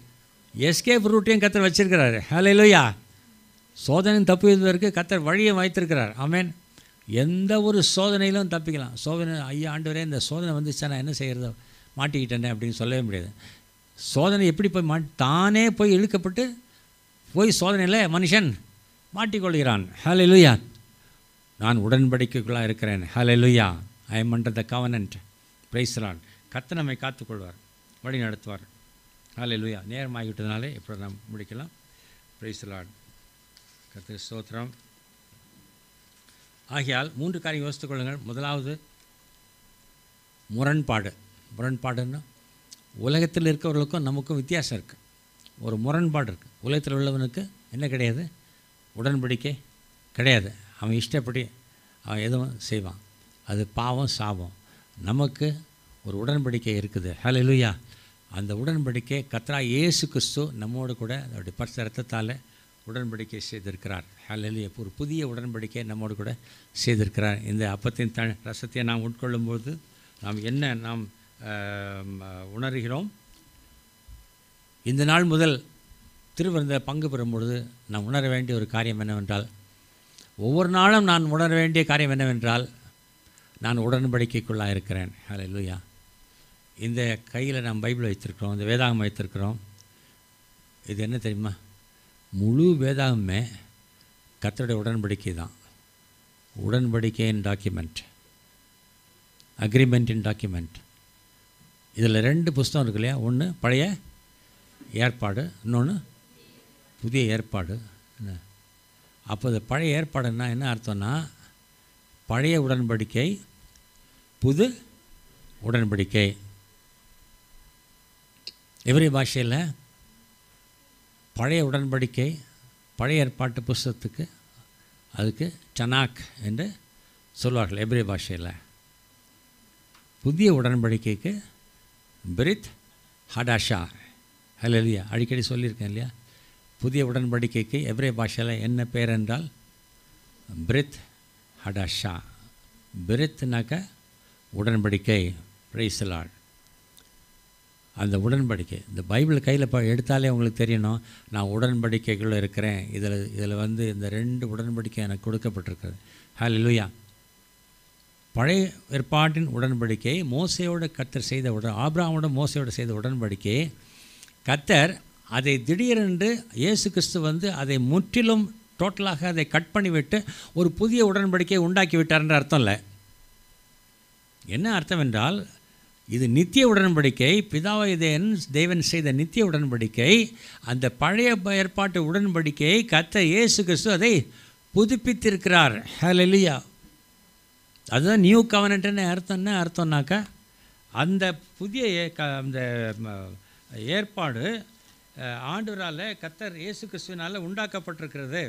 எஸ்கேப் ரூட்டையும் கத்தர் வச்சுருக்கிறாரு ஹலோ இல்லையா சோதனை தப்பியதற்கு கத்தர் வழியும் வைத்திருக்கிறார் ஆமேன் எந்த ஒரு சோதனையிலும் தப்பிக்கலாம் சோதனை ஐயா ஆண்டு இந்த சோதனை வந்துச்சா நான் என்ன செய்கிறத மாட்டிக்கிட்டேன் அப்படின்னு சொல்லவே முடியாது சோதனை எப்படி போய் மா தானே போய் இழுக்கப்பட்டு போய் சோதனையில் மனுஷன் மாட்டிக்கொள்கிறான் ஹலோ இல்லையா நான் உடன்படிக்கைக்குள்ளாக இருக்கிறேன் hallelujah I am under the covenant பிரைஸ்ரான் கத்தை நம்மை காத்துக்கொள்வார் வழி நடத்துவார் ஹலே லுயா நேரம் ஆகிவிட்டதுனாலே இப்போ நாம் முடிக்கலாம் பிரைஸ்ரான் கத்த ஸ்தோத்திரம் ஆகையால் மூன்று காரியம் யோசித்துக் கொள்ளுங்கள் முதலாவது முரண்பாடு முரண்பாடுன்னா உலகத்தில் இருக்கிறவர்களுக்கும் நமக்கும் வித்தியாசம் இருக்குது ஒரு முரண்பாடு இருக்குது உலகத்தில் உள்ளவனுக்கு என்ன கிடையாது உடன்படிக்கை கிடையாது அவன் இஷ்டப்படி அவன் எதுவும் செய்வான் அது பாவம் சாபம் நமக்கு ஒரு உடன்படிக்கை இருக்குது ஹலோ இல்லையா அந்த உடன்படிக்கை கத்ரா இயேசு கிறிஸ்து நம்மோடு கூட அவருடைய பரிசு ரத்தத்தால் உடன்படிக்கை செய்திருக்கிறார் ஹலலிய ஒரு புதிய உடன்படிக்கை நம்மோடு கூட செய்திருக்கிறார் இந்த அப்பத்தின் த ரசத்தை நாம் உட்கொள்ளும்போது நாம் என்ன நாம் உணர்கிறோம் இந்த நாள் முதல் திருவிருந்த பங்கு பெறும் பொழுது நாம் உணர வேண்டிய ஒரு காரியம் என்னவென்றால் ஒவ்வொரு நாளும் நான் உணர வேண்டிய காரியம் என்னவென்றால் நான் உடன்படிக்கைக்குள்ளாக இருக்கிறேன் ஹலோ லூயா இந்த கையில் நாம் பைபிள் வைத்திருக்கிறோம் இந்த வேதாகம் வைத்திருக்கிறோம் இது என்ன தெரியுமா முழு வேதாகமே கத்தருடைய உடன்படிக்கை தான் உடன்படிக்கையின் டாக்குமெண்ட் அக்ரிமெண்ட்டின் டாக்குமெண்ட் இதில் ரெண்டு புஸ்தகம் இருக்கு இல்லையா ஒன்று பழைய ஏற்பாடு இன்னொன்று புதிய ஏற்பாடு என்ன அப்போ இந்த பழைய ஏற்பாடுனா என்ன அர்த்தம்னா பழைய உடன்படிக்கை புது உடன்படிக்கை எவரி பாஷையில் பழைய உடன்படிக்கை பழைய ஏற்பாட்டு புஸ்தகத்துக்கு அதுக்கு சனாக் என்று சொல்வார்கள் எப்ரி பாஷையில் புதிய உடன்படிக்கைக்கு பிரித் ஹடாஷா இல்லையா அடிக்கடி சொல்லியிருக்கேன் இல்லையா புதிய உடன்படிக்கைக்கு எவ்ரே பாஷையில் என்ன பேர் என்றால் பிரித் ஹடாஷா பிரித்னாக்க உடன்படிக்கை பிரைசலாள் அந்த உடன்படிக்கை இந்த பைபிள் கையில் இப்போ எடுத்தாலே உங்களுக்கு தெரியணும் நான் உடன்படிக்கைகளும் இருக்கிறேன் இதில் இதில் வந்து இந்த ரெண்டு உடன்படிக்கை எனக்கு கொடுக்கப்பட்டிருக்கிறது ஹலோ லூயா பழைய ஏற்பாட்டின் உடன்படிக்கை மோசையோட கத்தர் செய்த உடன் ஆப்ராமோட மோசையோட செய்த உடன்படிக்கை கத்தர் அதை திடீரென்று இயேசு கிறிஸ்து வந்து அதை முற்றிலும் டோட்டலாக அதை கட் பண்ணிவிட்டு ஒரு புதிய உடன்படிக்கையை உண்டாக்கி விட்டார்ன்ற அர்த்தம் இல்லை என்ன அர்த்தம் என்றால் இது நித்திய உடன்படிக்கை பிதாவை தேவன் செய்த நித்திய உடன்படிக்கை அந்த பழைய ஏற்பாட்டு உடன்படிக்கையை கத்த இயேசு கிறிஸ்து அதை புதுப்பித்திருக்கிறார் ஹலலியா அதுதான் நியூ கவனன்ட்னு அர்த்தம் என்ன அர்த்தம்னாக்கா அந்த புதிய அந்த ஏற்பாடு ஆண்டவரால் கத்தர் இயேசு கிறிஸ்துவினால் உண்டாக்கப்பட்டிருக்கிறது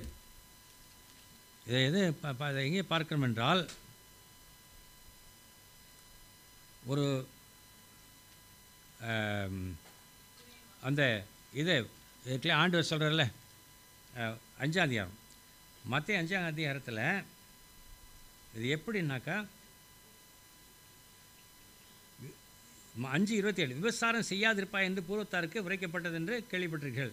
இதை எது எங்கே பார்க்கணும் என்றால் ஒரு அந்த இது இதுக்குள்ளே ஆண்டவர் சொல்கிறார்ல அஞ்சாம் அதிகாரம் மற்ற அஞ்சாம் அதிகாரத்தில் இது எப்படின்னாக்கா அஞ்சு இருபத்தி ஏழு விபசாரம் செய்யாதிருப்பாய் என்று பூர்வத்தாருக்கு உரைக்கப்பட்டது என்று கேள்விப்பட்டீர்கள்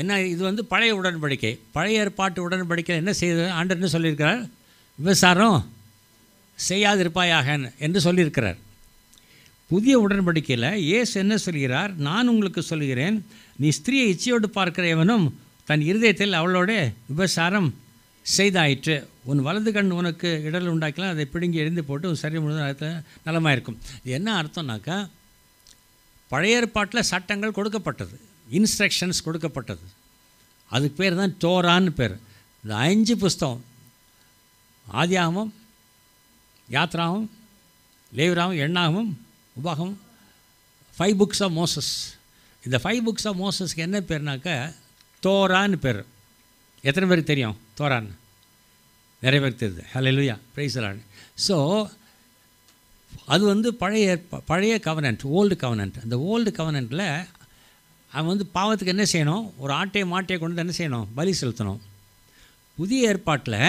என்ன இது வந்து பழைய உடன்படிக்கை பழைய ஏற்பாட்டு உடன்படிக்கை என்ன செய்த என்ன சொல்லியிருக்கிறார் விபசாரம் செய்யாதிருப்பாயாக என்று சொல்லியிருக்கிறார் புதிய உடன்படிக்கையில் ஏசு என்ன சொல்கிறார் நான் உங்களுக்கு சொல்கிறேன் நீ ஸ்திரீயை இச்சையோடு பார்க்கிறவனும் தன் இருதயத்தில் அவளோட விபசாரம் செய்தாயிற்று உன் வலது கண் உனக்கு இடல் உண்டாக்கலாம் அதை பிடுங்கி எரிந்து போட்டு உன் சரி முழுவதும் அர்த்தம் நலமாக இருக்கும் இது என்ன அர்த்தம்னாக்கா பழைய ஏற்பாட்டில் சட்டங்கள் கொடுக்கப்பட்டது இன்ஸ்ட்ரக்ஷன்ஸ் கொடுக்கப்பட்டது அதுக்கு பேர் தான் டோரான்னு பேர் இந்த அஞ்சு புஸ்தகம் ஆதியாகமும் யாத்ராவும் லேவராகவும் எண்ணாகவும் உபாகமும் ஃபைவ் புக்ஸ் ஆஃப் மோசஸ் இந்த ஃபைவ் புக்ஸ் ஆஃப் மோசஸ்க்கு என்ன பேர்னாக்கா தோரான்னு பேர் எத்தனை பேருக்கு தெரியும் தோரான் நிறைவேற்றியது ஹலெலுயா பிரைசலான் ஸோ அது வந்து பழைய பழைய கவனன்ட் ஓல்டு கவனன்ட் அந்த ஓல்டு கவனண்ட்டில் அவன் வந்து பாவத்துக்கு என்ன செய்யணும் ஒரு ஆட்டையை மாட்டையை கொண்டு என்ன செய்யணும் பலி செலுத்தணும் புதிய ஏற்பாட்டில்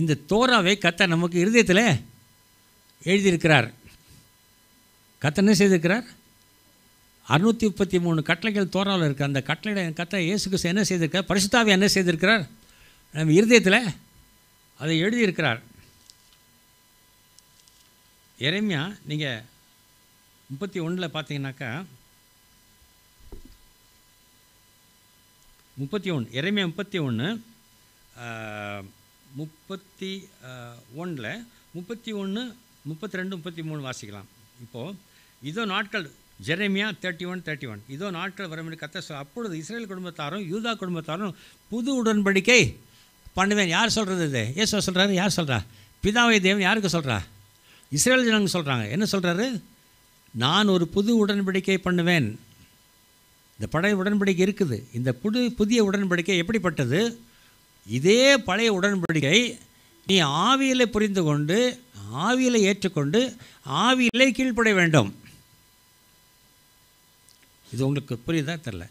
இந்த தோராவை கத்த நமக்கு இருதயத்தில் எழுதியிருக்கிறார் கத்த என்ன செய்திருக்கிறார் அறுநூற்றி முப்பத்தி மூணு கட்டளைகள் தோறாவில் இருக்குது அந்த கட்டளை இயேசு இயேசுக்கு என்ன செய்திருக்கார் பரிசுத்தாவை என்ன செய்திருக்கிறார் நம்ம இருதயத்தில் அதை எழுதியிருக்கிறார் இறைமையா நீங்கள் முப்பத்தி ஒன்றில் பார்த்தீங்கன்னாக்கா முப்பத்தி ஒன்று இறைமையா முப்பத்தி ஒன்று முப்பத்தி ஒன்றில் முப்பத்தி ஒன்று முப்பத்தி ரெண்டு முப்பத்தி மூணு வாசிக்கலாம் இப்போது இதோ நாட்கள் Jeremiah thirty one thirty one இதோ நாட்கள் வரும் கத்த அப்பொழுது இஸ்ரேல் குடும்பத்தாரும் யூதா குடும்பத்தாரும் புது உடன்படிக்கை பண்ணுவேன் யார் சொல்கிறது இது ஏசோ சொல்கிறாரு யார் சொல்கிறா பிதாவை தேவன் யாருக்கு சொல்கிறா இஸ்ரேல் ஜனங்க சொல்கிறாங்க என்ன சொல்கிறாரு நான் ஒரு புது உடன்படிக்கை பண்ணுவேன் இந்த பழைய உடன்படிக்கை இருக்குது இந்த புது புதிய உடன்படிக்கை எப்படிப்பட்டது இதே பழைய உடன்படிக்கை நீ ஆவியில் புரிந்து கொண்டு ஆவியில் ஏற்றுக்கொண்டு ஆவியிலே கீழ்ப்பட வேண்டும் இது உங்களுக்கு புரியுதா தெரில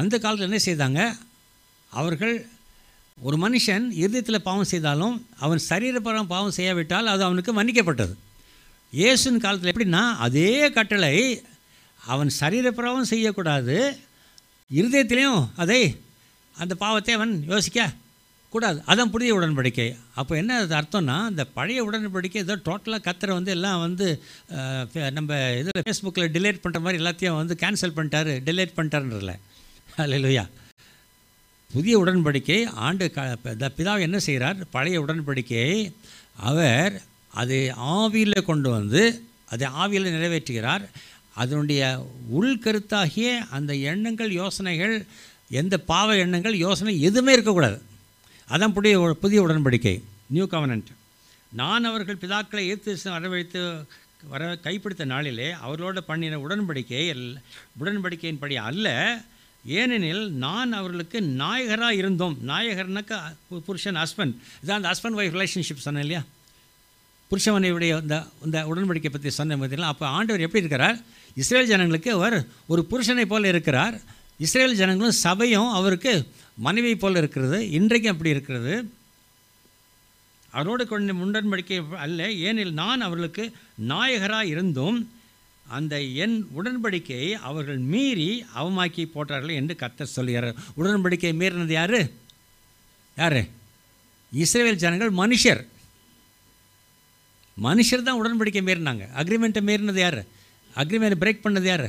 அந்த காலத்தில் என்ன செய்தாங்க அவர்கள் ஒரு மனுஷன் இருதயத்தில் பாவம் செய்தாலும் அவன் சரீரப்பரம் பாவம் செய்யாவிட்டால் அது அவனுக்கு மன்னிக்கப்பட்டது இயேசுன் காலத்தில் எப்படின்னா அதே கட்டளை அவன் சரீரபரமும் செய்யக்கூடாது இருதயத்திலையும் அதை அந்த பாவத்தை அவன் யோசிக்க கூடாது அதான் புதிய உடன்படிக்கை அப்போ என்ன அது அர்த்தம்னா இந்த பழைய உடன்படிக்கை ஏதோ டோட்டலாக கத்தரை வந்து எல்லாம் வந்து நம்ம இதில் ஃபேஸ்புக்கில் டிலேட் பண்ணுற மாதிரி எல்லாத்தையும் வந்து கேன்சல் பண்ணிட்டாரு டிலேட் பண்ணிட்டாருன்றல இல்லையா புதிய உடன்படிக்கை ஆண்டு க பிதாவை என்ன செய்கிறார் பழைய உடன்படிக்கையை அவர் அது ஆவியில் கொண்டு வந்து அதை ஆவியில் நிறைவேற்றுகிறார் அதனுடைய உள்கருத்தாகிய அந்த எண்ணங்கள் யோசனைகள் எந்த பாவ எண்ணங்கள் யோசனை எதுவுமே இருக்கக்கூடாது அதான் புதிய புதிய உடன்படிக்கை நியூ கவனன்ட் நான் அவர்கள் பிதாக்களை ஏத்து வரவழைத்து வர கைப்பிடித்த நாளிலே அவர்களோடு பண்ணின உடன்படிக்கை உடன்படிக்கையின்படி அல்ல ஏனெனில் நான் அவர்களுக்கு நாயகராக இருந்தோம் நாயகர்னாக்கா புருஷன் ஹஸ்பண்ட் இதான் அந்த ஹஸ்பண்ட் ஒய்ஃப் ரிலேஷன்ஷிப் சொன்னேன் இல்லையா புருஷவனையுடைய இந்த இந்த உடன்படிக்கை பற்றி சொன்ன பார்த்தீங்கன்னா அப்போ ஆண்டவர் எப்படி இருக்கிறார் இஸ்ரேல் ஜனங்களுக்கு அவர் ஒரு புருஷனை போல் இருக்கிறார் இஸ்ரேல் ஜனங்களும் சபையும் அவருக்கு மனைவி போல் இருக்கிறது இன்றைக்கும் அப்படி இருக்கிறது அவரோடு கொண்டு உடன்படிக்கை அல்ல ஏனில் நான் அவர்களுக்கு நாயகராக இருந்தும் அந்த என் உடன்படிக்கையை அவர்கள் மீறி அவமாக்கி போட்டார்கள் என்று கத்தர் சொல்கிறார் உடன்படிக்கையை மீறினது யார் யார் இஸ்ரேல் ஜனங்கள் மனுஷர் மனுஷர் தான் உடன்படிக்கை மீறினாங்க அக்ரிமெண்ட்டை மீறினது யார் அக்ரிமெண்ட் பிரேக் பண்ணது யார்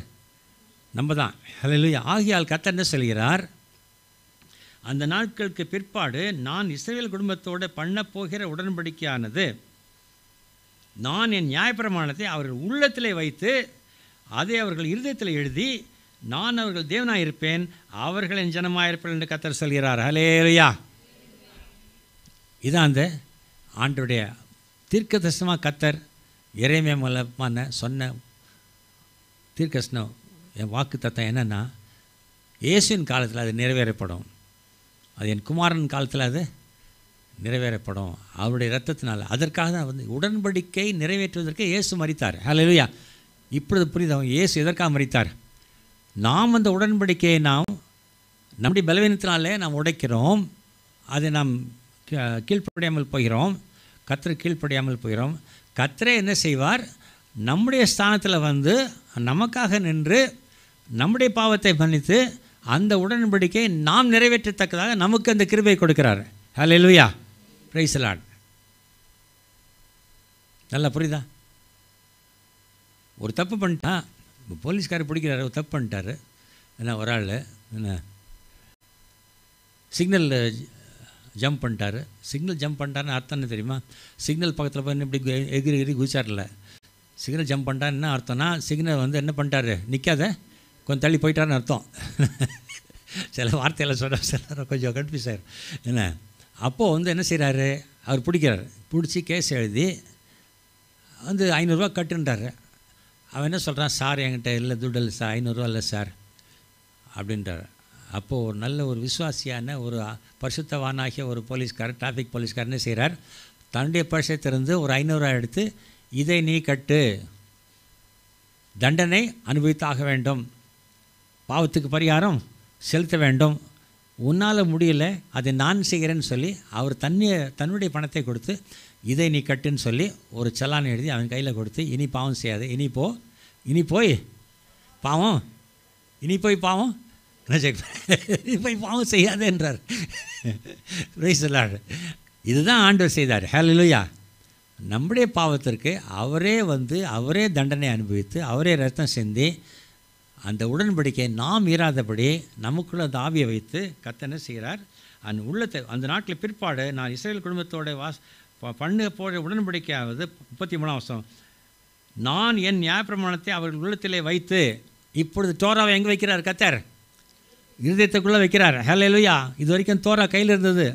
நம்ம தான் ஆகியால் கத்தர் என்ன சொல்கிறார் அந்த நாட்களுக்கு பிற்பாடு நான் இஸ்ரேல் குடும்பத்தோடு பண்ணப்போகிற உடன்படிக்கையானது நான் என் நியாயப்பிரமாணத்தை அவர்கள் உள்ளத்தில் வைத்து அதை அவர்கள் இருதயத்தில் எழுதி நான் அவர்கள் தேவனாயிருப்பேன் இருப்பேன் அவர்கள் என் ஜனமாயிருப்பேன் என்று கத்தர் சொல்கிறார் ஹலேயா இதான் அந்த ஆண்டுடைய தீர்க்க தரிசனமாக கத்தர் இறைமைய மூலமான சொன்ன தீர்க்கசனம் என் வாக்கு தத்தம் என்னென்னா இயேசுவின் காலத்தில் அது நிறைவேறப்படும் அது என் குமாரன் காலத்தில் அது நிறைவேறப்படும் அவருடைய ரத்தத்தினால் அதற்காக தான் வந்து உடன்படிக்கை நிறைவேற்றுவதற்கு இயேசு மறித்தார் இல்லையா இப்பொழுது புரியுது அவங்க இயேசு எதற்காக மறித்தார் நாம் அந்த உடன்படிக்கையை நாம் நம்முடைய பலவீனத்தினாலே நாம் உடைக்கிறோம் அதை நாம் கீழ்ப்படையாமல் போகிறோம் கத்தரை கீழ்ப்படையாமல் போகிறோம் கத்தரை என்ன செய்வார் நம்முடைய ஸ்தானத்தில் வந்து நமக்காக நின்று நம்முடைய பாவத்தை மன்னித்து அந்த உடன்படிக்கை நாம் நிறைவேற்றத்தக்கதாக நமக்கு அந்த கிருபை கொடுக்கிறார் ஹலோ எலுவியா பிரைஸ்லாட் நல்லா புரியுதா ஒரு தப்பு பண்ணிட்டான் போலீஸ்கார் பிடிக்கிறாரு ஒரு தப்பு பண்ணிட்டாரு என்ன ஒரு ஆள் என்ன சிக்னலில் ஜம்ப் பண்ணிட்டார் சிக்னல் ஜம்ப் பண்ணிட்டாருன்னு அர்த்தம் என்ன தெரியுமா சிக்னல் பக்கத்தில் போய் இப்படி எகிரி எகிரி குதிச்சார்ல சிக்னல் ஜம்ப் பண்ணிட்டான்னு என்ன அர்த்தம்னா சிக்னல் வந்து என்ன பண்ணிட்டாரு நிற்காத கொஞ்சம் தள்ளி போயிட்டான்னு அர்த்தம் சில வார்த்தையில் சொல்கிற சிலரும் கொஞ்சம் கன்ஃபியூஸ் ஆகிடும் என்ன அப்போது வந்து என்ன செய்கிறாரு அவர் பிடிக்கிறாரு பிடிச்சி கேஸ் எழுதி வந்து ஐநூறுரூவா கட்டுன்றாரு அவன் என்ன சொல்கிறான் சார் என்கிட்ட இல்லை துட் இல்லை சார் ஐநூறுரூவா இல்லை சார் அப்படின்றார் அப்போது ஒரு நல்ல ஒரு விசுவாசியான ஒரு பரிசுத்தவானாகிய ஒரு போலீஸ்கார் டிராஃபிக் போலீஸ்கார் என்ன செய்கிறார் தன்னுடைய பரிசத்திலிருந்து ஒரு ஐநூறுரூவா எடுத்து இதை நீ கட்டு தண்டனை அனுபவித்தாக வேண்டும் பாவத்துக்கு பரிகாரம் செலுத்த வேண்டும் உன்னால் முடியல அதை நான் செய்கிறேன்னு சொல்லி அவர் தன்னைய தன்னுடைய பணத்தை கொடுத்து இதை நீ கட்டுன்னு சொல்லி ஒரு செலான் எழுதி அவன் கையில் கொடுத்து இனி பாவம் செய்யாது இனி போ இனி போய் பாவம் இனி போய் பாவம் இனி போய் பாவம் செய்யாது என்றார் ரைசலாடு இதுதான் ஆண்டவர் செய்தார் ஹலலுயா நம்முடைய பாவத்திற்கு அவரே வந்து அவரே தண்டனை அனுபவித்து அவரே ரத்தம் செஞ்சு அந்த உடன்படிக்கை நாம் இராதபடி நமக்குள்ள அந்த ஆவியை வைத்து கத்தனை செய்கிறார் அந்த உள்ளத்தை அந்த நாட்டில் பிற்பாடு நான் இஸ்ரேல் குடும்பத்தோட வாஸ் பண்ண போகிற உடன்படிக்கையாவது முப்பத்தி மூணாம் வருஷம் நான் என் நியாயப்பிரமாணத்தை அவர்கள் உள்ளத்திலே வைத்து இப்பொழுது தோராவை எங்கே வைக்கிறார் கத்தர் இருதயத்துக்குள்ளே வைக்கிறார் ஹலே லுயா இது வரைக்கும் தோரா கையில் இருந்தது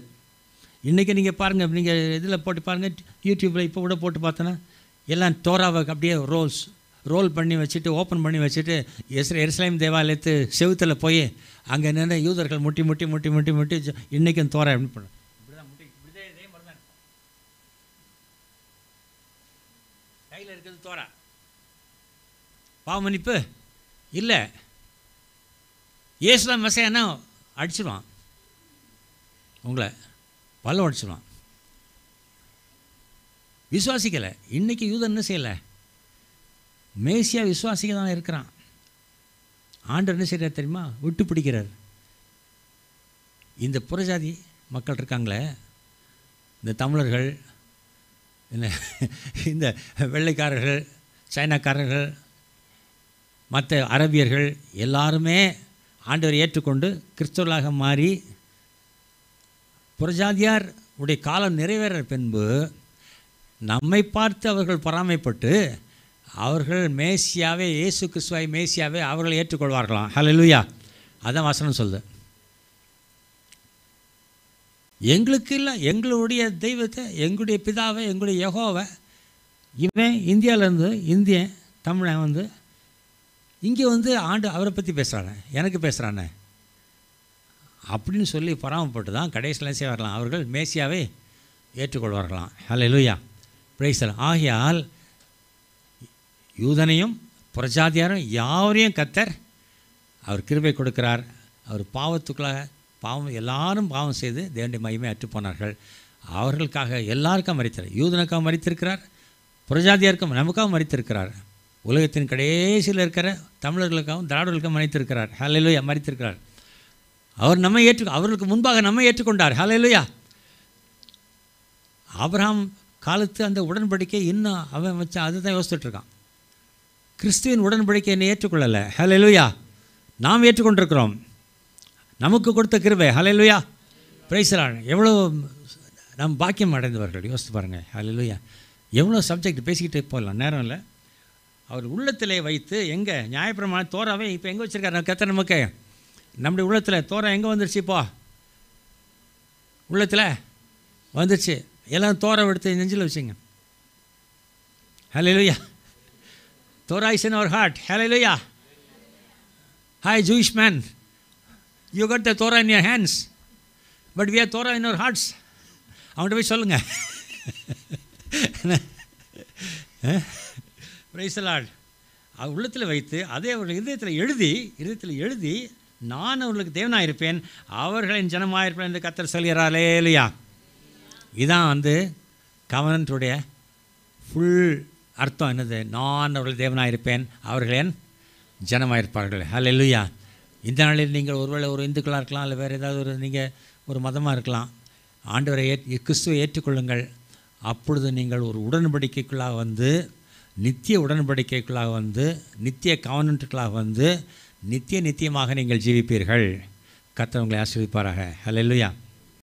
இன்றைக்கி நீங்கள் பாருங்கள் நீங்கள் இதில் போட்டு பாருங்கள் யூடியூப்பில் இப்போ கூட போட்டு பார்த்தோன்னா எல்லாம் தோராவை அப்படியே ரோல்ஸ் ரோல் பண்ணி வச்சுட்டு ஓப்பன் பண்ணி வச்சுட்டு எஸ் எருசலேம் தேவாலயத்து செவுத்தில் போய் அங்கே நின்று யூதர்கள் முட்டி முட்டி முட்டி முட்டி முட்டி இன்றைக்கும் தோற அப்படின்னு பண்ண கையில் இருக்கிறது தோறா பாவமன்னிப்பு இல்லை ஏசுலாம் மெசையானா அடிச்சிடுவான் உங்களை பல்லம் அடிச்சிடுவான் விசுவாசிக்கலை இன்றைக்கி யூதன் என்ன செய்யலை மேசியா விசுவாசிக்க தான் இருக்கிறான் ஆண்டர் என்ன செய்கிறார் தெரியுமா விட்டு பிடிக்கிறார் இந்த புறஜாதி மக்கள் இருக்காங்களே இந்த தமிழர்கள் என்ன இந்த வெள்ளைக்காரர்கள் சைனாக்காரர்கள் மற்ற அரபியர்கள் எல்லாருமே ஆண்டவர் ஏற்றுக்கொண்டு கிறிஸ்தவர்களாக மாறி புரஜாதியார் உடைய காலம் நிறைவேற பின்பு நம்மை பார்த்து அவர்கள் பொறாமைப்பட்டு அவர்கள் மேசியாவே இயேசு கிறிஸ்துவாய் மேசியாவே அவர்கள் ஏற்றுக்கொள்வார்களாம் ஹலோ லூயா அதான் வசனம் சொல்லுது எங்களுக்கு இல்லை எங்களுடைய தெய்வத்தை எங்களுடைய பிதாவை எங்களுடைய யகோவை இவன் இந்தியாவிலேருந்து இந்தியன் தமிழன் வந்து இங்கே வந்து ஆண்டு அவரை பற்றி பேசுகிறானே எனக்கு பேசுகிறானே அப்படின்னு சொல்லி பராமப்பட்டு தான் கடைசியில் செய்வார்களாம் அவர்கள் மேசியாவே ஏற்றுக்கொள்வார்களாம் ஹலோ லூயா பிரைசல் ஆகையால் யூதனையும் புறஜாதியாரும் யாரையும் கத்தர் அவர் கிருபை கொடுக்கிறார் அவர் பாவத்துக்குள்ளாக பாவம் எல்லாரும் பாவம் செய்து தேவனுடைய மையமே அற்றுப்போனார்கள் அவர்களுக்காக எல்லாருக்கும் மறித்தார் யூதனுக்காக மறித்திருக்கிறார் புரஜாதியாருக்கும் நமக்காகவும் மறித்திருக்கிறார் உலகத்தின் கடைசியில் இருக்கிற தமிழர்களுக்காகவும் திராவிடர்களுக்கும் மறைத்திருக்கிறார் ஹலையிலோயா மறைத்திருக்கிறார் அவர் நம்மை ஏற்று அவர்களுக்கு முன்பாக நம்ம ஏற்றுக்கொண்டார் ஹலையிலோயா ஆபிரகாம் காலத்து அந்த உடன்படிக்கை இன்னும் அவன் வச்சு அதுதான் யோசிச்சுட்ருக்கான் கிறிஸ்துவின் உடன்படிக்கை என்னை ஏற்றுக்கொள்ளலை ஹலெலுயா நாம் ஏற்றுக்கொண்டிருக்கிறோம் நமக்கு கொடுத்த கிருவை ஹலெலுயா பிரைசலான் எவ்வளோ நம் பாக்கியம் அடைந்தவர்கள் யோசித்து பாருங்கள் ஹலெலுயா எவ்வளோ சப்ஜெக்ட் பேசிக்கிட்டு போகலாம் நேரம் இல்லை அவர் உள்ளத்திலே வைத்து எங்கே நியாயப்பிரமாணம் தோறாவே இப்போ எங்கே வச்சுருக்காரு கத்த நமக்கு நம்முடைய உள்ளத்தில் தோரம் எங்கே வந்துருச்சு இப்போ உள்ளத்தில் வந்துருச்சு எல்லாம் தோரம் எடுத்து நெஞ்சில் வச்சுங்க ஹலோ இல்லையா Torah is in our heart. Hallelujah. Hi, Jewish man. You got the Torah in your hands, but we have Torah in our hearts. அவன்கிட்ட போய் <laughs> Praise the அவர் உள்ளத்தில் வைத்து அதே அவர்கள் இதயத்தில் எழுதி இதயத்தில் எழுதி நான் அவர்களுக்கு தேவனாக இருப்பேன் அவர்களின் ஜனமாக இருப்பேன் என்று கத்தர் சொல்கிறாரே இல்லையா இதான் வந்து கவனத்துடைய ஃபுல் அர்த்தம் என்னது நான் அவர்கள் தேவனாக இருப்பேன் அவர்கள் என் ஜனமாக இருப்பார்கள் ஹலோ இல்லையா இந்த நாளில் நீங்கள் ஒருவேளை ஒரு இந்துக்களாக இருக்கலாம் இல்லை வேறு ஏதாவது ஒரு நீங்கள் ஒரு மதமாக இருக்கலாம் ஆண்டவரை ஏ கிறிஸ்துவை ஏற்றுக்கொள்ளுங்கள் அப்பொழுது நீங்கள் ஒரு உடன்படிக்கைக்குள்ளாக வந்து நித்திய உடன்படிக்கைக்குள்ளாக வந்து நித்திய கவனண்ட்டுக்குள்ளாக வந்து நித்திய நித்தியமாக நீங்கள் ஜீவிப்பீர்கள் கத்தவங்களை ஆசிரியப்பாராக ஹலோ இல்லையா